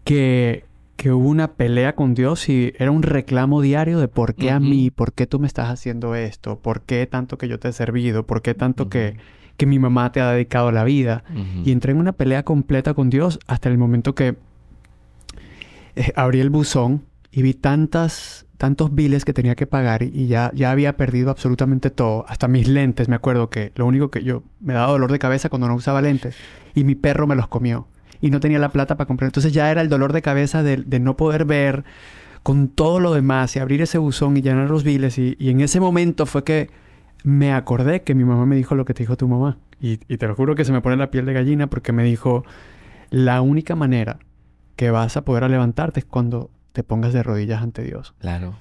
que, que, hubo una pelea con Dios y era un reclamo diario de por qué a mí, por qué tú me estás haciendo esto, por qué tanto que yo te he servido, por qué tanto que que mi mamá te ha dedicado la vida. Y entré en una pelea completa con Dios hasta el momento que eh, abrí el buzón y vi tantas, tantos biles que tenía que pagar y ya, ya había perdido absolutamente todo. Hasta mis lentes, me acuerdo que lo único que yo me daba dolor de cabeza cuando no usaba lentes y mi perro me los comió y no tenía la plata para comprar. Entonces ya era el dolor de cabeza de, no poder ver con todo lo demás y abrir ese buzón y llenar los biles. y en ese momento fue que me acordé que mi mamá me dijo lo que te dijo tu mamá. Y, te lo juro que se me pone la piel de gallina porque me dijo, la única manera que vas a poder levantarte es cuando te pongas de rodillas ante Dios. Claro.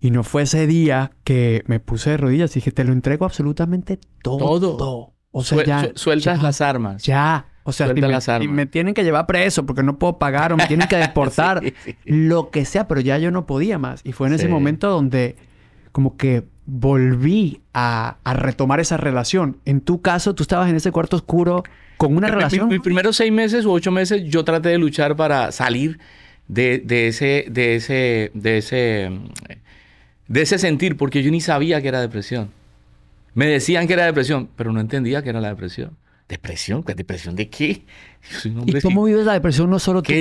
Y no fue ese día que me puse de rodillas y dije, te lo entrego absolutamente todo. Todo. O sea, ya. sueltas las armas. Ya. O sea, me, las armas. me, tienen que llevar preso porque no puedo pagar o me tienen que [LAUGHS] deportar. Lo que sea, pero ya yo no podía más. Y fue en ese momento donde como que volví a, retomar esa relación. En tu caso, tú estabas en ese cuarto oscuro con una relación. Mis primeros seis meses u ocho meses yo traté de luchar para salir de, de, ese, de ese, de ese, de ese sentir, porque yo ni sabía que era depresión. Me decían que era depresión, pero no entendía que era la depresión. ¿Depresión? ¿Depresión de qué? ¿Y cómo vives la depresión no solo tú,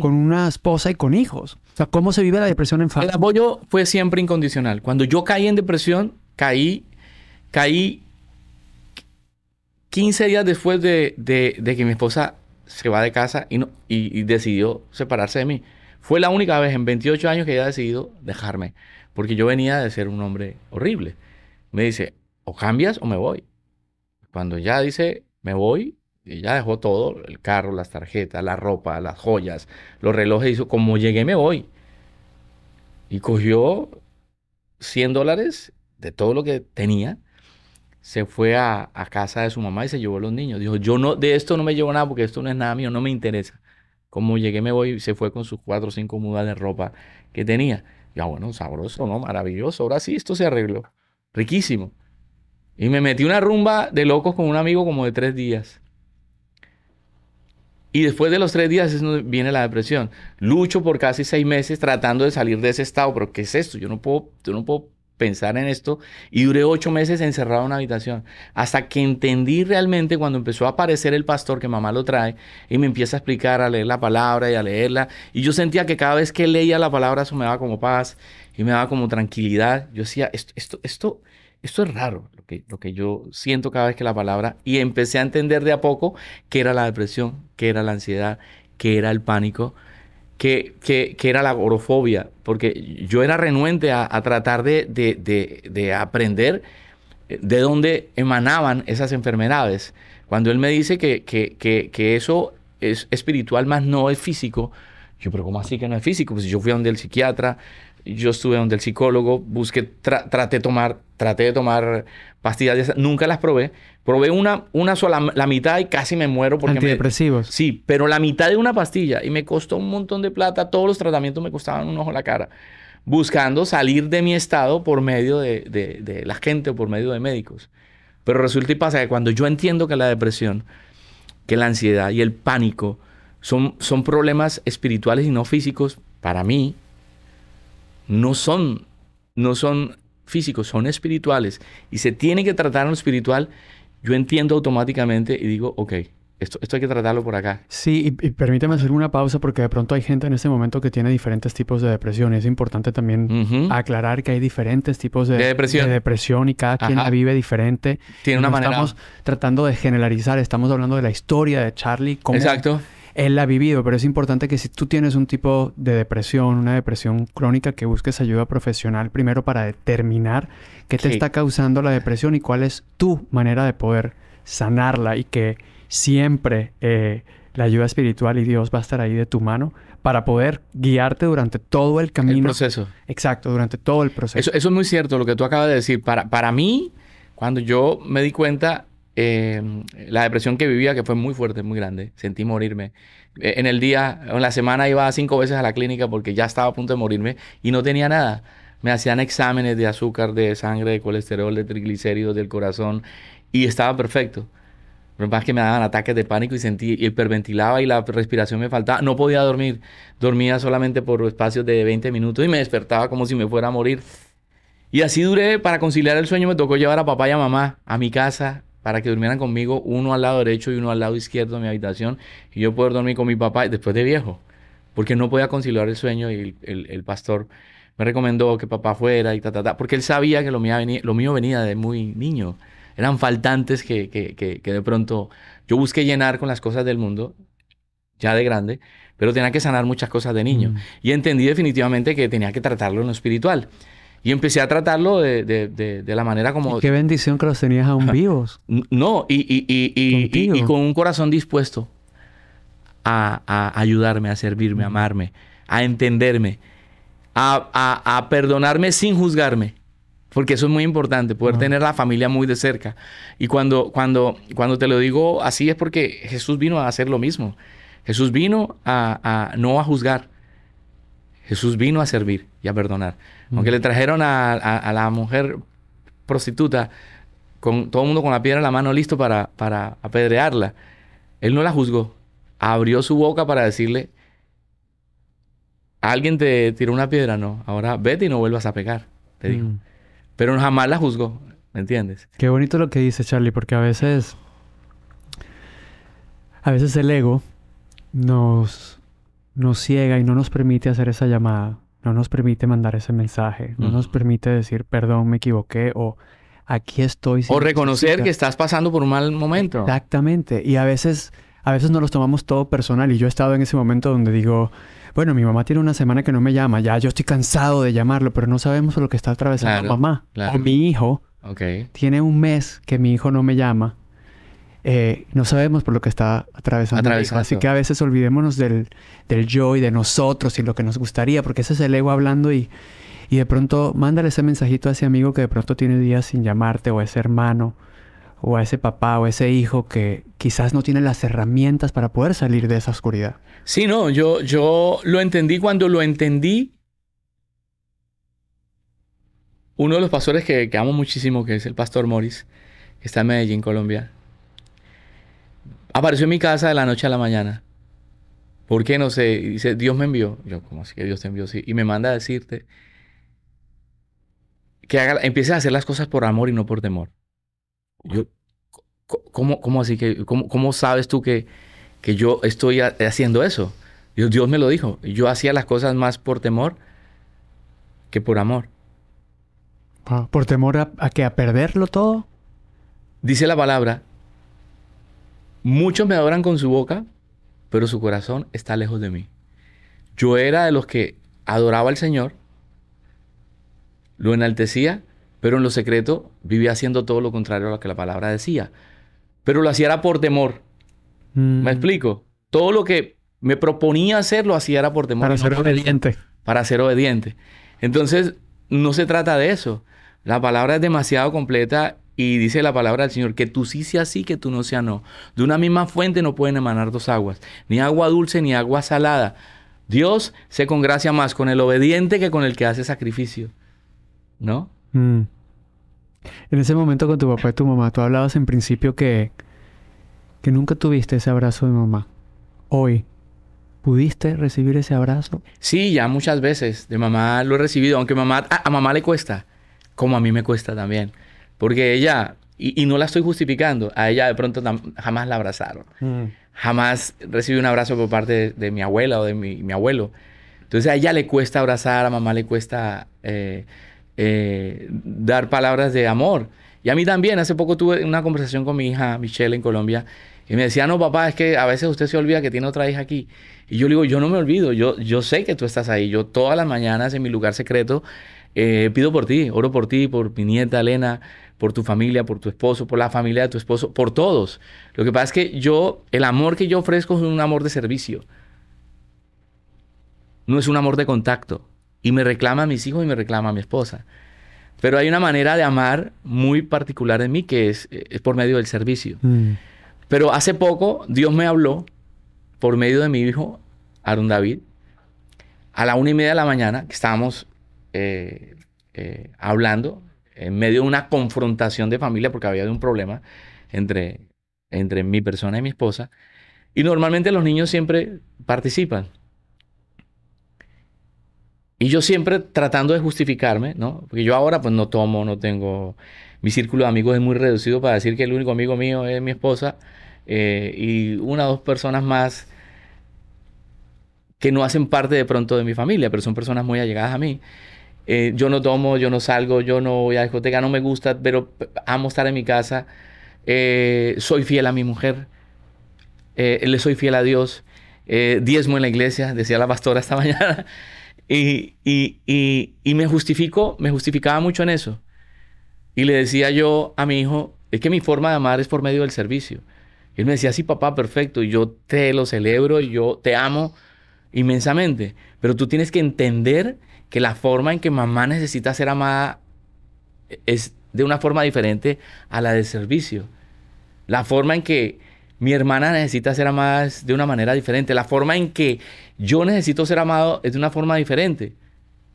Con, una esposa y con hijos? sea, ¿cómo se vive la depresión en familia? El apoyo fue siempre incondicional. Cuando yo caí en depresión, caí, caí 15 días después de, que mi esposa se va de casa y, y, decidió separarse de mí. Fue la única vez en 28 años que ella ha decidido dejarme, porque yo venía de ser un hombre horrible. Me dice, o cambias o me voy. Cuando ya dice, me voy. y Ella dejó todo, el carro, las tarjetas, la ropa, las joyas, los relojes, hizo, como llegué me voy. Y cogió 100 dólares de todo lo que tenía, se fue a, casa de su mamá y se llevó a los niños. Dijo, yo no, de esto no me llevo nada porque esto no es nada mío, no me interesa. Como llegué me voy, se fue con sus cuatro o cinco mudas de ropa que tenía. Ya bueno, sabroso, ¿no? Maravilloso. Ahora sí, esto se arregló. Riquísimo. Y me metí una rumba de locos con un amigo como de tres días. Y después de los tres días es donde viene la depresión. Lucho por casi seis meses tratando de salir de ese estado. Pero ¿qué es esto? Yo no puedo, yo no puedo pensar en esto. Y duré ocho meses encerrado en una habitación. Hasta que entendí realmente cuando empezó a aparecer el pastor que mamá lo trae y me empieza a explicar, a leer la palabra y a leerla. Y yo sentía que cada vez que leía la palabra eso me daba como paz y me daba como tranquilidad. Yo decía, esto, esto, esto, esto es raro lo que yo siento cada vez que la palabra, y empecé a entender de a poco qué era la depresión, qué era la ansiedad, qué era el pánico, qué, qué, era la agorofobia, porque yo era renuente a, tratar de, de, aprender eh, de dónde emanaban esas enfermedades. Cuando él me dice que, que, eso es espiritual, más no es físico, yo, pero ¿cómo así que no es físico? Pues yo fui a donde el psiquiatra, yo estuve donde el psicólogo, busqué, traté, tomar, traté de tomar pastillas, nunca las probé. Probé una, una sola, la mitad y casi me muero porque... Antidepresivos. sí, pero la mitad de una pastilla y me costó un montón de plata, todos los tratamientos me costaban un ojo a la cara, buscando salir de mi estado por medio de, la gente o por medio de médicos. Pero resulta y pasa que cuando yo entiendo que la depresión, que la ansiedad y el pánico son, son problemas espirituales y no físicos, para mí, no son, no son físicos, son espirituales y se tiene que tratar en lo espiritual, yo entiendo automáticamente y digo, ok, esto, esto, hay que tratarlo por acá. Sí, y, permíteme hacer una pausa porque de pronto hay gente en este momento que tiene diferentes tipos de depresión. es importante también aclarar que hay diferentes tipos de, depresión. y cada quien la vive diferente. Tiene una manera. Estamos tratando de generalizar, estamos hablando de la historia de Charlie. Exacto él la ha vivido, pero es importante que si tú tienes un tipo de depresión, una depresión crónica, que busques ayuda profesional primero para determinar qué te está causando la depresión y cuál es tu manera de poder sanarla y que siempre eh, la ayuda espiritual y Dios va a estar ahí de tu mano para poder guiarte durante todo el camino. proceso. Exacto, durante todo el proceso. Eso, es muy cierto, lo que tú acabas de decir. Para, para mí, cuando yo me di cuenta, Em, la depresión que vivía, que fue muy fuerte, muy grande, sentí morirme. E, en el día, en la semana iba cinco veces a la clínica porque ya estaba a punto de morirme y no tenía nada. Me hacían exámenes de azúcar, de sangre, de colesterol, de triglicéridos, del corazón y estaba perfecto. Pero más que me daban ataques de pánico y sentí hiperventilaba y la respiración me faltaba. No podía dormir. Dormía solamente por espacios de 20 minutos y me despertaba como si me fuera a morir. Y así duré para conciliar el sueño. Me tocó llevar a papá y a mamá a mi casa para que durmieran conmigo, uno al lado derecho y uno al lado izquierdo de mi habitación, y yo poder dormir con mi papá después de viejo, porque no podía conciliar el sueño y el, pastor me recomendó que papá fuera y ta, ta, ta, porque él sabía que lo mío venía, de muy niño. Eran faltantes que, que, de pronto yo busqué llenar con las cosas del mundo, ya de grande, pero tenía que sanar muchas cosas de niño. Mm. Y entendí definitivamente que tenía que tratarlo en lo espiritual. Y empecé a tratarlo de, la manera como... qué bendición que los tenías aún vivos. no, y, y, y, y, con un corazón dispuesto a, ayudarme, a servirme, a amarme, a entenderme, a, a, perdonarme sin juzgarme. Porque eso es muy importante, poder tener la familia muy de cerca. Y cuando, cuando, cuando te lo digo así es porque Jesús vino a hacer lo mismo. Jesús vino a, a no a juzgar. Jesús vino a servir y a perdonar. Aunque le trajeron a, la mujer prostituta con todo el mundo con la piedra en la mano listo para, para apedrearla, él no la juzgó. Abrió su boca para decirle, alguien te tiró una piedra, no, ahora vete y no vuelvas a pegar, te dijo. Pero jamás la juzgó, ¿me entiendes? Qué bonito lo que dice Charlie, porque a veces, a veces el ego nos, nos ciega y no nos permite hacer esa llamada no nos permite mandar ese mensaje, no nos permite decir, perdón, me equivoqué o aquí estoy. o reconocer que estás pasando por un mal momento. Exactamente. Y a veces, a veces nos los tomamos todo personal. Y yo he estado en ese momento donde digo, bueno, mi mamá tiene una semana que no me llama, ya yo estoy cansado de llamarlo, pero no sabemos lo que está atravesando mamá o mi hijo. Tiene un mes que mi hijo no me llama eh, no sabemos por lo que está atravesando. Así que a veces olvidémonos del, del, yo y de nosotros y lo que nos gustaría, porque ese es el ego hablando y, y de pronto mándale ese mensajito a ese amigo que de pronto tiene días sin llamarte o a ese hermano o a ese papá o a ese hijo que quizás no tiene las herramientas para poder salir de esa oscuridad. Sí, no, yo, yo lo entendí cuando lo entendí. Uno de los pastores que, que amo muchísimo, que es el pastor Morris, que está en Medellín, Colombia, Apareció en mi casa de la noche a la mañana. ¿Por qué no sé? dice, Dios me envió. Yo, ¿cómo así que Dios te envió? Sí. Y me manda a decirte que haga, empieces a hacer las cosas por amor y no por temor. Yo, ¿cómo, cómo así que, cómo, sabes tú que, que yo estoy haciendo eso? Dios, Dios me lo dijo. Yo hacía las cosas más por temor que por amor. Ah, ¿Por temor a, a que a perderlo todo? Dice la palabra Muchos me adoran con su boca, pero su corazón está lejos de mí. Yo era de los que adoraba al Señor, lo enaltecía, pero en lo secreto vivía haciendo todo lo contrario a lo que la palabra decía. Pero lo hacía era por temor. ¿Me mm. explico? Todo lo que me proponía hacer lo hacía era por temor. Para ser obediente. para ser obediente. Entonces, no se trata de eso. La palabra es demasiado completa y dice la palabra del Señor, que tú sí sea sí, que tú no sea no. De una misma fuente no pueden emanar dos aguas, ni agua dulce ni agua salada. Dios se congracia más con el obediente que con el que hace sacrificio. ¿No? Mm. En ese momento con tu papá y tu mamá, tú hablabas en principio que, que nunca tuviste ese abrazo de mamá. Hoy, ¿Pudiste recibir ese abrazo? Sí, ya muchas veces. De mamá lo he recibido, aunque mamá, a, mamá le cuesta, como a mí me cuesta también. Porque ella, y, no la estoy justificando, a ella de pronto jamás la abrazaron. Mm. Jamás recibió un abrazo por parte de, mi abuela o de mi, abuelo. Entonces a ella le cuesta abrazar, a mamá le cuesta eh, eh, dar palabras de amor. Y a mí también, hace poco tuve una conversación con mi hija Michelle en Colombia, y me decía, no, papá, es que a veces usted se olvida que tiene otra hija aquí. Y yo le digo, yo no me olvido, yo, yo sé que tú estás ahí. Yo todas las mañanas en mi lugar secreto eh, pido por ti, oro por ti, por mi nieta Elena, por tu familia, por tu esposo, por la familia de tu esposo, por todos. Lo que pasa es que yo, el amor que yo ofrezco es un amor de servicio. No es un amor de contacto. Y me reclama a mis hijos y me reclama a mi esposa. Pero hay una manera de amar muy particular en mí que eh, es, por medio del servicio. Mm. Pero hace poco Dios me habló por medio de mi hijo, Aaron David, a la una y media de la mañana, que estábamos eh, eh, hablando en medio de una confrontación de familia porque había un problema entre, entre mi persona y mi esposa. Y normalmente los niños siempre participan. Y yo siempre tratando de justificarme, ¿no? Porque yo ahora pues no tomo, no tengo... Mi círculo de amigos es muy reducido para decir que el único amigo mío es mi esposa eh, y una o dos personas más que no hacen parte de pronto de mi familia, pero son personas muy allegadas a mí. Eh, yo no tomo, yo no salgo, yo no voy a discoteca, no me gusta, pero amo estar en mi casa. Eh, soy fiel a mi mujer. Eh, le soy fiel a Dios. diezmo en la iglesia, decía la pastora esta [LAUGHS] mañana. y, y, y, me justifico me justificaba mucho en eso. Y le decía yo a mi hijo, es que mi forma de amar es por medio del servicio. Y él me decía, sí, papá, perfecto, yo te lo celebro, yo te amo inmensamente, pero tú tienes que entender que la forma en que mamá necesita ser amada es de una forma diferente a la del servicio. La forma en que mi hermana necesita ser amada es de una manera diferente. La forma en que yo necesito ser amado es de una forma diferente.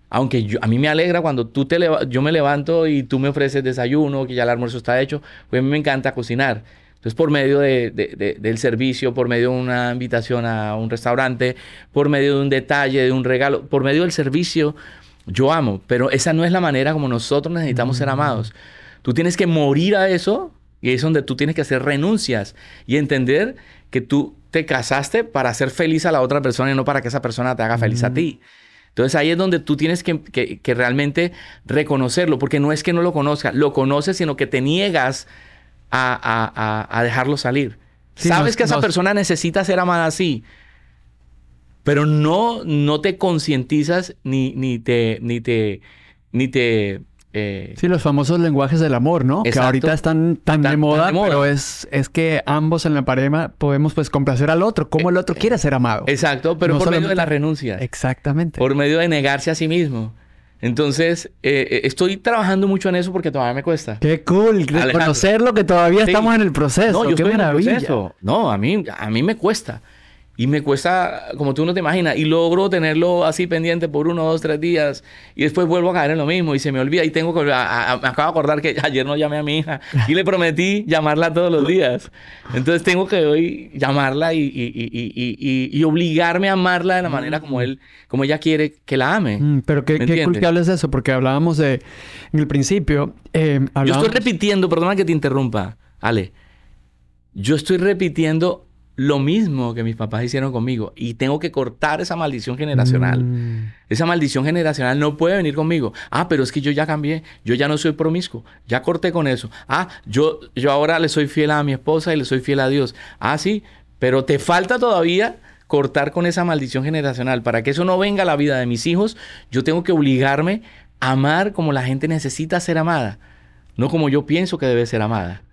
Aunque a mí me alegra cuando tú te yo me levanto y tú me ofreces desayuno, que ya el almuerzo está hecho, pues a mí me encanta cocinar. Entonces, por medio del servicio, por medio de una invitación a un restaurante, por medio de un detalle, de un regalo, por medio del servicio, yo amo, pero esa no es la manera como nosotros necesitamos ser mm. amados. Tú tienes que morir a eso y es donde tú tienes que hacer renuncias y entender que tú te casaste para hacer feliz a la otra persona y no para que esa persona te haga feliz a mm. ti. Entonces ahí es donde tú tienes que, realmente reconocerlo, porque no es que no lo conozca, lo conoces, sino que te niegas a, dejarlo salir. Sabes que esa persona necesita ser amada así, pero no, no te concientizas ni, ni te... Ni te, ni te eh... sí, los famosos lenguajes del amor, ¿no? Que ahorita están tan, de, moda, pero es, es que ambos en la pareja podemos pues complacer al otro, como el otro eh, quiere ser amado. Exacto, pero por medio de la renuncia. Exactamente. Por medio de negarse a sí mismo. Entonces, eh, eh, estoy trabajando mucho en eso porque todavía me cuesta. Qué cool, Alejandro. conocerlo que todavía estamos en el proceso. No, Qué maravilla. No, a mí, a mí me cuesta. Y me cuesta, como tú no te imaginas, y logro tenerlo así pendiente por uno, dos, tres días, y después vuelvo a caer en lo mismo y se me olvida. Y tengo que, me acabo de acordar que [LAUGHS] ayer no llamé a mi hija y le prometí llamarla todos los días. Entonces tengo que hoy llamarla y, obligarme a amarla de la manera como él, como ella quiere que la ame. Mm, pero qué, qué culpable es eso, porque hablábamos de, en el principio, eh, Yo estoy repitiendo, perdona que te interrumpa, Ale. Yo estoy repitiendo lo mismo que mis papás hicieron conmigo y tengo que cortar esa maldición generacional. Mm. Esa maldición generacional no puede venir conmigo. Ah, pero es que yo ya cambié, yo ya no soy promiscuo, ya corté con eso. Ah, yo, yo ahora le soy fiel a mi esposa y le soy fiel a Dios. Ah, sí, pero te falta todavía cortar con esa maldición generacional. Para que eso no venga a la vida de mis hijos, yo tengo que obligarme a amar como la gente necesita ser amada, no como yo pienso que debe ser amada.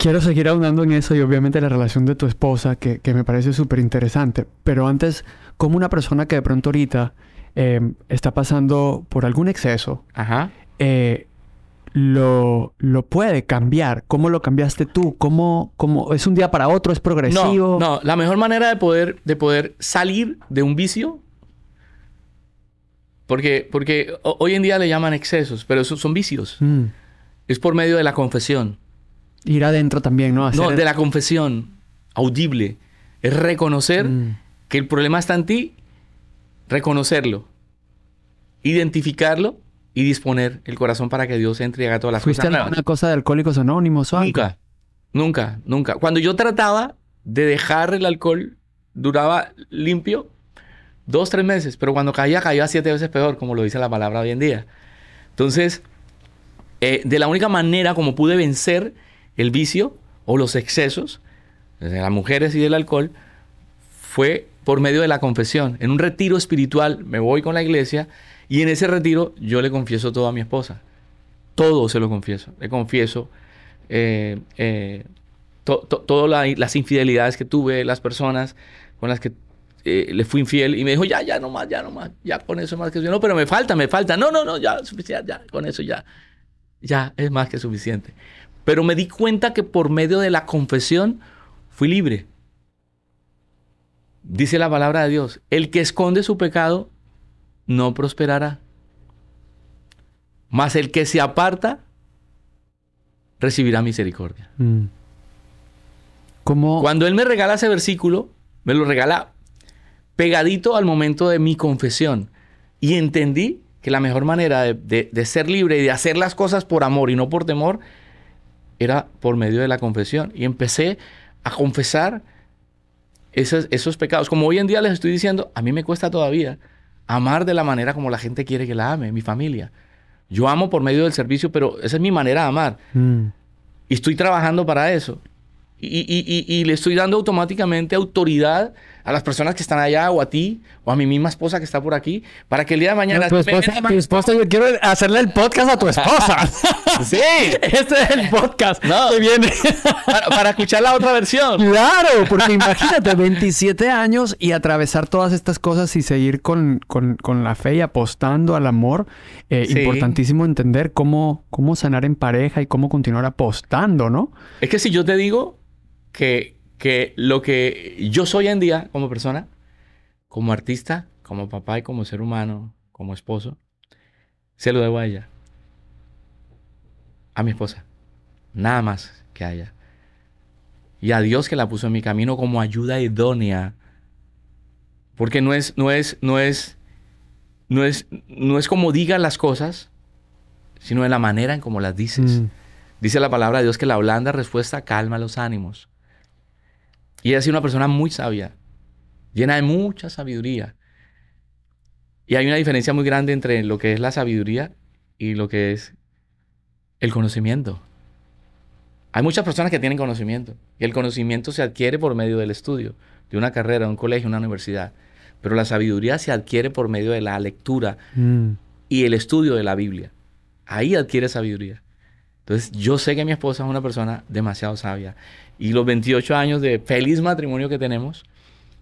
Quiero seguir ahondando en eso y obviamente la relación de tu esposa, que, que me parece súper interesante. Pero antes, ¿cómo una persona que de pronto ahorita em, está pasando por algún exceso, eh, lo, lo, puede cambiar? ¿Cómo lo cambiaste tú? ¿Cómo, ¿Cómo, es un día para otro? ¿Es progresivo? No, la mejor manera de poder, de poder salir de un vicio, porque, porque hoy en día le llaman excesos, pero son, son vicios, mm. es por medio de la confesión. Ir adentro también, ¿no? No, de la confesión, audible. Es reconocer mm. que el problema está en ti, reconocerlo, identificarlo y disponer el corazón para que Dios entre y haga todas las cosas. ¿Fuiste una cosa de Alcohólicos Anónimos Nunca, nunca, nunca. Cuando yo trataba de dejar el alcohol, duraba limpio dos, tres meses, pero cuando caía, caía siete veces peor, como lo dice la palabra hoy en día. Entonces, eh, de la única manera como pude vencer el vicio o los excesos de las mujeres y del alcohol fue por medio de la confesión. En un retiro espiritual me voy con la iglesia y en ese retiro yo le confieso todo a mi esposa. Todo se lo confieso. Le confieso eh, eh, todas las infidelidades que tuve, las personas con las que eh, le fui infiel y me dijo, ya, ya, no más, ya, no más, ya con eso más que suficiente. No, pero me falta, me falta. No, no, no, ya, suficiente, ya, con eso ya. Ya es más que suficiente. Pero me di cuenta que por medio de la confesión fui libre. Dice la palabra de Dios, el que esconde su pecado no prosperará. Mas el que se aparta recibirá misericordia. Mm. Cuando Él me regala ese versículo, me lo regala pegadito al momento de mi confesión. Y entendí que la mejor manera de, de ser libre y de hacer las cosas por amor y no por temor era por medio de la confesión. Y empecé a confesar esos, pecados. Como hoy en día les estoy diciendo, a mí me cuesta todavía amar de la manera como la gente quiere que la ame, mi familia. Yo amo por medio del servicio, pero esa es mi manera de amar. Mm. Y estoy trabajando para eso. y, le estoy dando automáticamente autoridad a las personas que están allá o a ti o a mi misma esposa que está por aquí para que el día de mañana... tu esposa, yo quiero hacerle el podcast a tu esposa. [LAUGHS] sí. [LAUGHS] Este es el podcast no. que viene. para, escuchar la otra versión. Claro, porque [LAUGHS] imagínate, 27 años y atravesar todas estas cosas y seguir con, con, la fe y apostando al amor. Eh, Importantísimo entender cómo, cómo sanar en pareja y cómo continuar apostando, ¿no? Es que si yo te digo que que lo que yo soy en día como persona, como artista, como papá y como ser humano, como esposo, se lo debo a ella. A mi esposa. Nada más que a ella. Y a Dios que la puso en mi camino como ayuda idónea. Porque no es, no es, no es, no es, no es como diga las cosas, sino de la manera en como las dices. Mm. Dice la palabra de Dios que la blanda respuesta calma los ánimos. Y ella ha sido una persona muy sabia, llena de mucha sabiduría. Y hay una diferencia muy grande entre lo que es la sabiduría y lo que es el conocimiento. Hay muchas personas que tienen conocimiento y el conocimiento se adquiere por medio del estudio, de una carrera, de un colegio, una universidad. Pero la sabiduría se adquiere por medio de la lectura mm. y el estudio de la Biblia. Ahí adquiere sabiduría. Entonces, yo sé que mi esposa es una persona demasiado sabia. Y los 28 años de feliz matrimonio que tenemos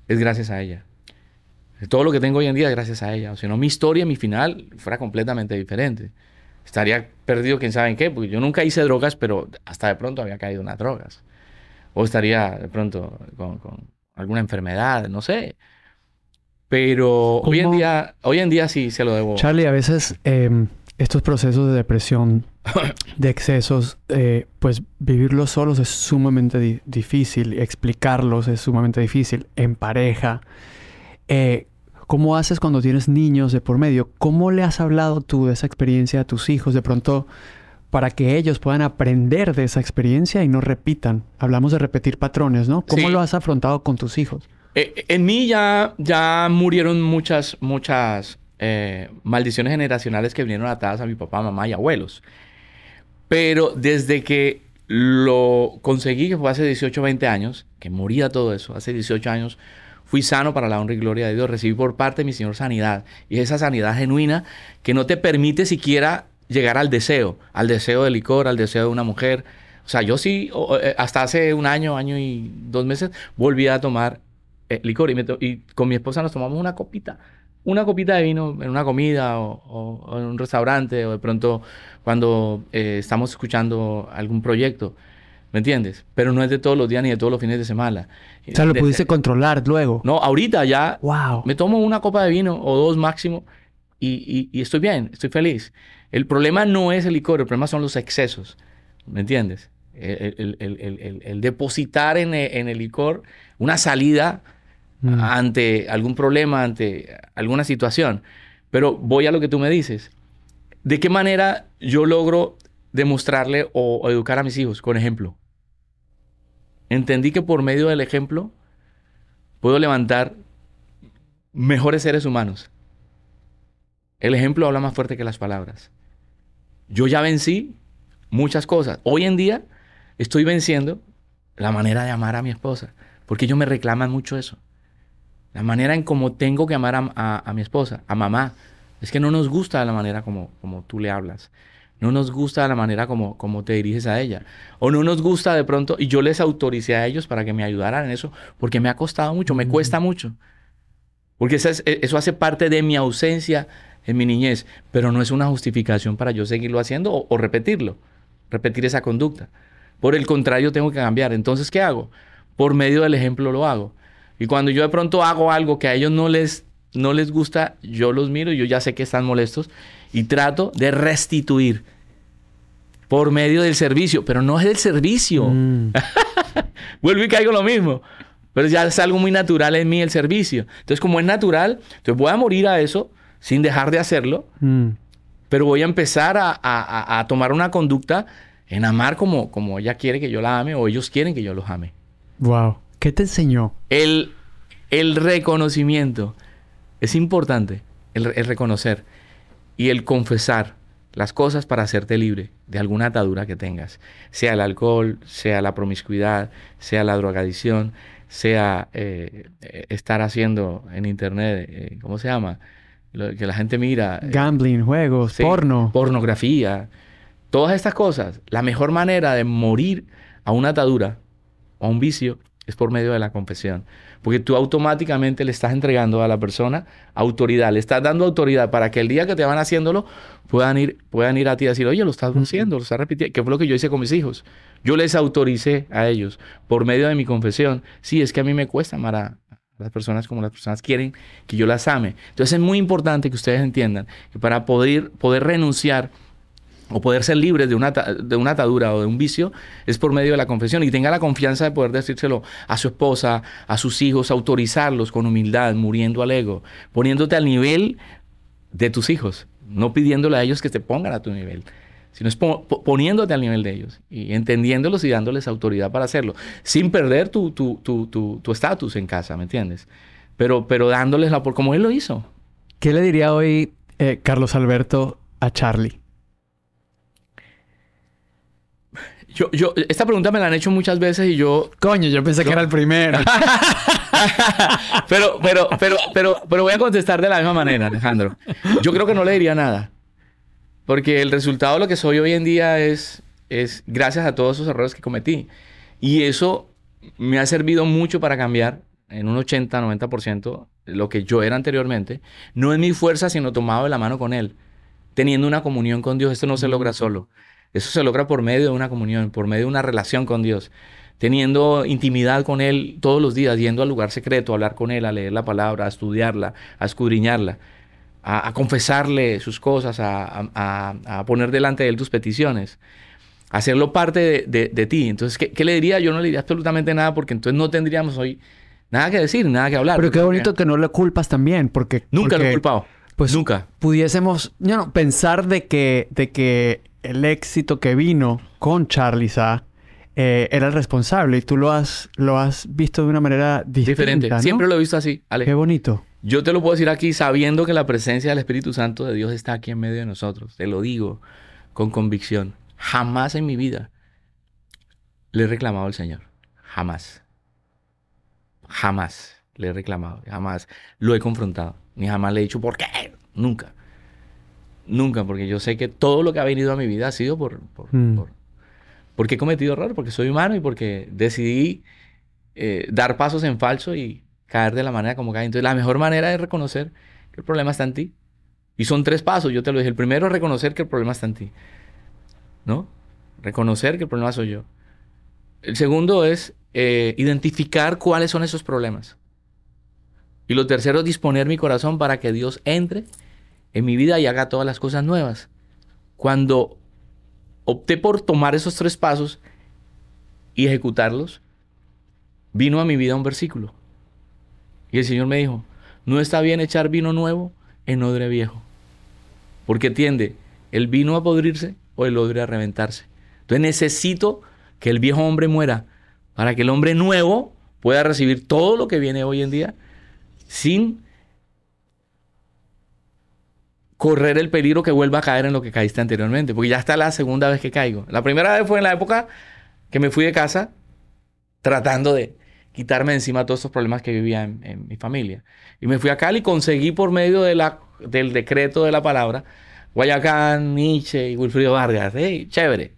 es gracias a ella. Todo lo que tengo hoy en día es gracias a ella. O si no, mi historia, mi final fuera completamente diferente. Estaría perdido, quién sabe en qué, porque yo nunca hice drogas, pero hasta de pronto había caído en las drogas. O estaría de pronto con, alguna enfermedad, no sé. Pero hoy en día, hoy en día sí se lo debo. Charlie, a veces em, estos procesos de depresión, [COUGHS] de excesos, eh, pues vivirlos solos es sumamente difícil, explicarlos es sumamente difícil, en pareja. Eh, ¿Cómo haces cuando tienes niños de por medio? ¿Cómo le has hablado tú de esa experiencia a tus hijos de pronto para que ellos puedan aprender de esa experiencia y no repitan? Hablamos de repetir patrones, ¿no? ¿Cómo lo has afrontado con tus hijos? Eh, en mí ya, ya murieron muchas, muchas eh, maldiciones generacionales que vinieron atadas a mi papá, mamá y abuelos. Pero desde que lo conseguí, que fue hace 18, 20 años, que moría todo eso, hace 18 años, fui sano para la honra y gloria de Dios. Recibí por parte de mi Señor sanidad. Y esa sanidad genuina que no te permite siquiera llegar al deseo, al deseo de licor, al deseo de una mujer. O sea, yo sí, eh, hasta hace un año, año y dos meses, volví a tomar eh, licor. y, con mi esposa nos tomamos una copita una copita de vino en una comida o, en un restaurante o de pronto cuando eh, estamos escuchando algún proyecto. ¿Me entiendes? Pero no es de todos los días ni de todos los fines de semana. O sea, lo pudiste controlar luego. No, ahorita ya wow. me tomo una copa de vino o dos máximo y, estoy bien, estoy feliz. El problema no es el licor, el problema son los excesos. ¿Me entiendes? El, depositar en, en el licor una salida Mm. ante algún problema, ante alguna situación. Pero voy a lo que tú me dices. ¿De qué manera yo logro demostrarle o, o educar a mis hijos? Con ejemplo. Entendí que por medio del ejemplo puedo levantar mejores seres humanos. El ejemplo habla más fuerte que las palabras. Yo ya vencí muchas cosas. Hoy en día estoy venciendo la manera de amar a mi esposa, porque ellos me reclaman mucho eso la manera en cómo tengo que amar a, mi esposa, a mamá. Es que no nos gusta la manera como, como tú le hablas. No nos gusta la manera como, como te diriges a ella. O no nos gusta de pronto, y yo les autoricé a ellos para que me ayudaran en eso, porque me ha costado mucho, me cuesta mucho. Porque eso, hace parte de mi ausencia en mi niñez, pero no es una justificación para yo seguirlo haciendo o repetirlo, repetir esa conducta. Por el contrario, tengo que cambiar. Entonces, ¿qué hago? Por medio del ejemplo lo hago. Y cuando yo de pronto hago algo que a ellos no les, no les gusta, yo los miro, y yo ya sé que están molestos y trato de restituir por medio del servicio, pero no es del servicio. Mm. [LAUGHS] Vuelvo y caigo lo mismo. Pero ya es algo muy natural en mí el servicio. Entonces, como es natural, entonces voy a morir a eso sin dejar de hacerlo, mm. pero voy a empezar a, tomar una conducta en amar como, como ella quiere que yo la ame o ellos quieren que yo los ame. Wow. ¿Qué te enseñó? El, el reconocimiento. Es importante el, reconocer y el confesar las cosas para hacerte libre de alguna atadura que tengas, sea el alcohol, sea la promiscuidad, sea la drogadicción, sea eh, estar haciendo en internet, eh, ¿cómo se llama? que la gente mira. Eh, Gambling, juegos, porno. Pornografía. Todas estas cosas, la mejor manera de morir a una atadura o a un vicio es por medio de la confesión. Porque tú automáticamente le estás entregando a la persona autoridad, le estás dando autoridad para que el día que te van haciéndolo puedan ir, puedan ir a ti y decir, oye, lo estás haciendo, lo estás repitiendo, ¿Qué fue lo que yo hice con mis hijos. Yo les autoricé a ellos por medio de mi confesión. Sí, es que a mí me cuesta amar a, las personas como las personas quieren que yo las ame. Entonces es muy importante que ustedes entiendan que para poder, poder renunciar o poder ser libre de una, atadura o de un vicio es por medio de la confesión y tenga la confianza de poder decírselo a su esposa, a sus hijos, autorizarlos con humildad, muriendo al ego, poniéndote al nivel de tus hijos, no pidiéndole a ellos que te pongan a tu nivel, sino poniéndote al nivel de ellos y entendiéndolos y dándoles autoridad para hacerlo, sin perder tu estatus tu, en casa, ¿me entiendes? Pero, pero dándoles la por como él lo hizo. ¿Qué le diría hoy eh, Carlos Alberto a Charlie? Yo, yo, esta pregunta me la han hecho muchas veces y yo. Coño, yo pensé que era el primero. [LAUGHS] pero, pero, pero, pero, voy a contestar de la misma manera, Alejandro. Yo creo que no le diría nada. Porque el resultado de lo que soy hoy en día es, es gracias a todos esos errores que cometí. Y eso me ha servido mucho para cambiar en un 80-90% lo que yo era anteriormente. No es mi fuerza, sino tomado de la mano con Él. Teniendo una comunión con Dios, esto no se logra solo. Eso se logra por medio de una comunión, por medio de una relación con Dios, teniendo intimidad con Él todos los días, yendo al lugar secreto, a hablar con Él, a leer la palabra, a estudiarla, a escudriñarla, a, confesarle sus cosas, a, poner delante de Él tus peticiones, hacerlo parte de, ti. Entonces, ¿qué, le diría? Yo no le diría absolutamente nada porque entonces no tendríamos hoy nada que decir, nada que hablar. Pero qué bonito que no lo culpas también, porque... Nunca lo he culpado. Pues nunca. Pudiésemos ya no, pensar de que, de que el éxito que vino con Charliza eh, era el responsable y tú lo has, lo has visto de una manera diferente. Siempre lo he visto así, Ale. Qué bonito. Yo te lo puedo decir aquí sabiendo que la presencia del Espíritu Santo de Dios está aquí en medio de nosotros. Te lo digo con convicción. Jamás en mi vida le he reclamado al Señor. Jamás. Jamás le he reclamado. Jamás lo he confrontado. Ni jamás le he dicho, ¿por qué? Nunca. Nunca, porque yo sé que todo lo que ha venido a mi vida ha sido por, por, mm. porque he cometido errores, porque soy humano y porque decidí eh, dar pasos en falso y caer de la manera como cae. Entonces, la mejor manera es reconocer que el problema está en ti. Y son tres pasos, yo te lo dije. El primero es reconocer que el problema está en ti. ¿No? Reconocer que el problema soy yo. El segundo es eh, identificar cuáles son esos problemas. Y lo tercero es disponer mi corazón para que Dios entre en mi vida y haga todas las cosas nuevas. Cuando opté por tomar esos tres pasos y ejecutarlos, vino a mi vida un versículo. Y el Señor me dijo, no está bien echar vino nuevo en odre viejo, porque tiende el vino a podrirse o el odre a reventarse. Entonces necesito que el viejo hombre muera para que el hombre nuevo pueda recibir todo lo que viene hoy en día sin correr el peligro que vuelva a caer en lo que caíste anteriormente, porque ya está la segunda vez que caigo. La primera vez fue en la época que me fui de casa tratando de quitarme encima todos esos problemas que vivía en, mi familia. Y me fui a Cali y conseguí por medio del decreto de la palabra Guayacán, Nietzsche y Wilfrido Vargas. ¡Hey, chévere!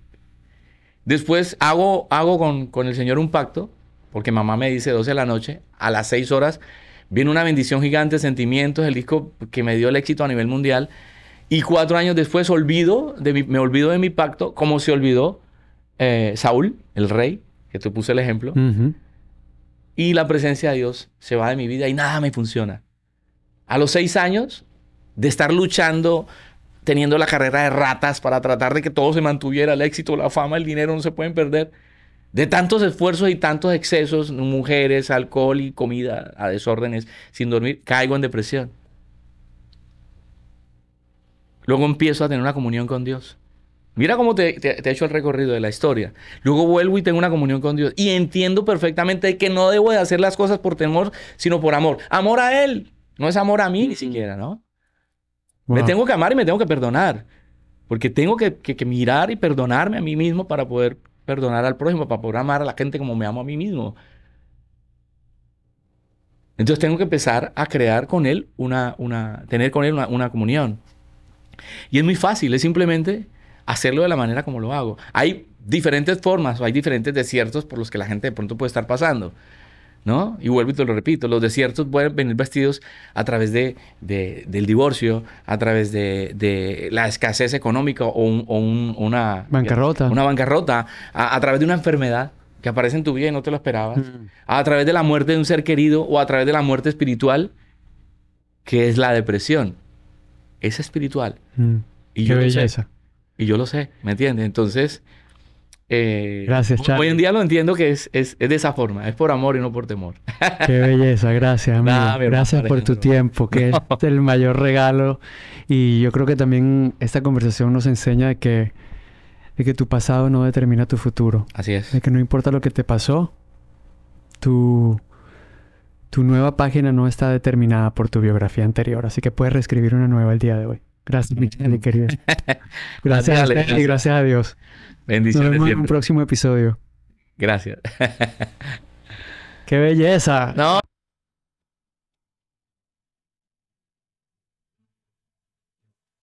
Después hago, hago con, con el Señor un pacto, porque mamá me dice 12 de la noche, a las 6 horas Viene una bendición gigante, Sentimientos, el disco que me dio el éxito a nivel mundial. Y cuatro años después olvido de me olvido de mi pacto, como se olvidó eh, Saúl, el rey, que te puse el ejemplo. Y la presencia de Dios se va de mi vida y nada me funciona. A los seis años de estar luchando, teniendo la carrera de ratas para tratar de que todo se mantuviera, el éxito, la fama, el dinero no se pueden perder de tantos esfuerzos y tantos excesos, mujeres, alcohol y comida a desórdenes, sin dormir, caigo en depresión. Luego empiezo a tener una comunión con Dios. Mira cómo te, he hecho el recorrido de la historia. Luego vuelvo y tengo una comunión con Dios. Y entiendo perfectamente que no debo de hacer las cosas por temor, sino por amor. Amor a Él. No es amor a mí ni mm. siquiera, ¿no? Me tengo que amar y me tengo que perdonar. Porque tengo que mirar y perdonarme a mí mismo para poder perdonar al prójimo para poder amar a la gente como me amo a mí mismo. Entonces tengo que empezar a crear con él una, una tener con él una, comunión. Y es muy fácil, es simplemente hacerlo de la manera como lo hago. Hay diferentes formas o hay diferentes desiertos por los que la gente de pronto puede estar pasando. ¿no? Y vuelvo y te lo repito, los desiertos pueden venir vestidos a través de, del divorcio, a través de, la escasez económica o, una... Bancarrota. Una bancarrota, a, través de una enfermedad que aparece en tu vida y no te lo esperabas, mm. a través de la muerte de un ser querido o a través de la muerte espiritual, que es la depresión. Es espiritual. Mm. Y yo Y yo lo sé, ¿me entiendes? Entonces... Eh, gracias, Charlie. Hoy en día lo entiendo que es, es, es, de esa forma, es por amor y no por temor. [LAUGHS] Qué belleza, gracias, amigo. gracias por tu tiempo, que es [LAUGHS] el mayor regalo. Y yo creo que también esta conversación nos enseña de que, de que tu pasado no determina tu futuro. Así es. De que no importa lo que te pasó, tu, tu nueva página no está determinada por tu biografía anterior, así que puedes reescribir una nueva el día de hoy. Gracias, mi querido. [LAUGHS] Gracias, y gracias a Dios. Bendiciones. Nos vemos en un próximo episodio. Gracias. [LAUGHS] ¡Qué belleza! No.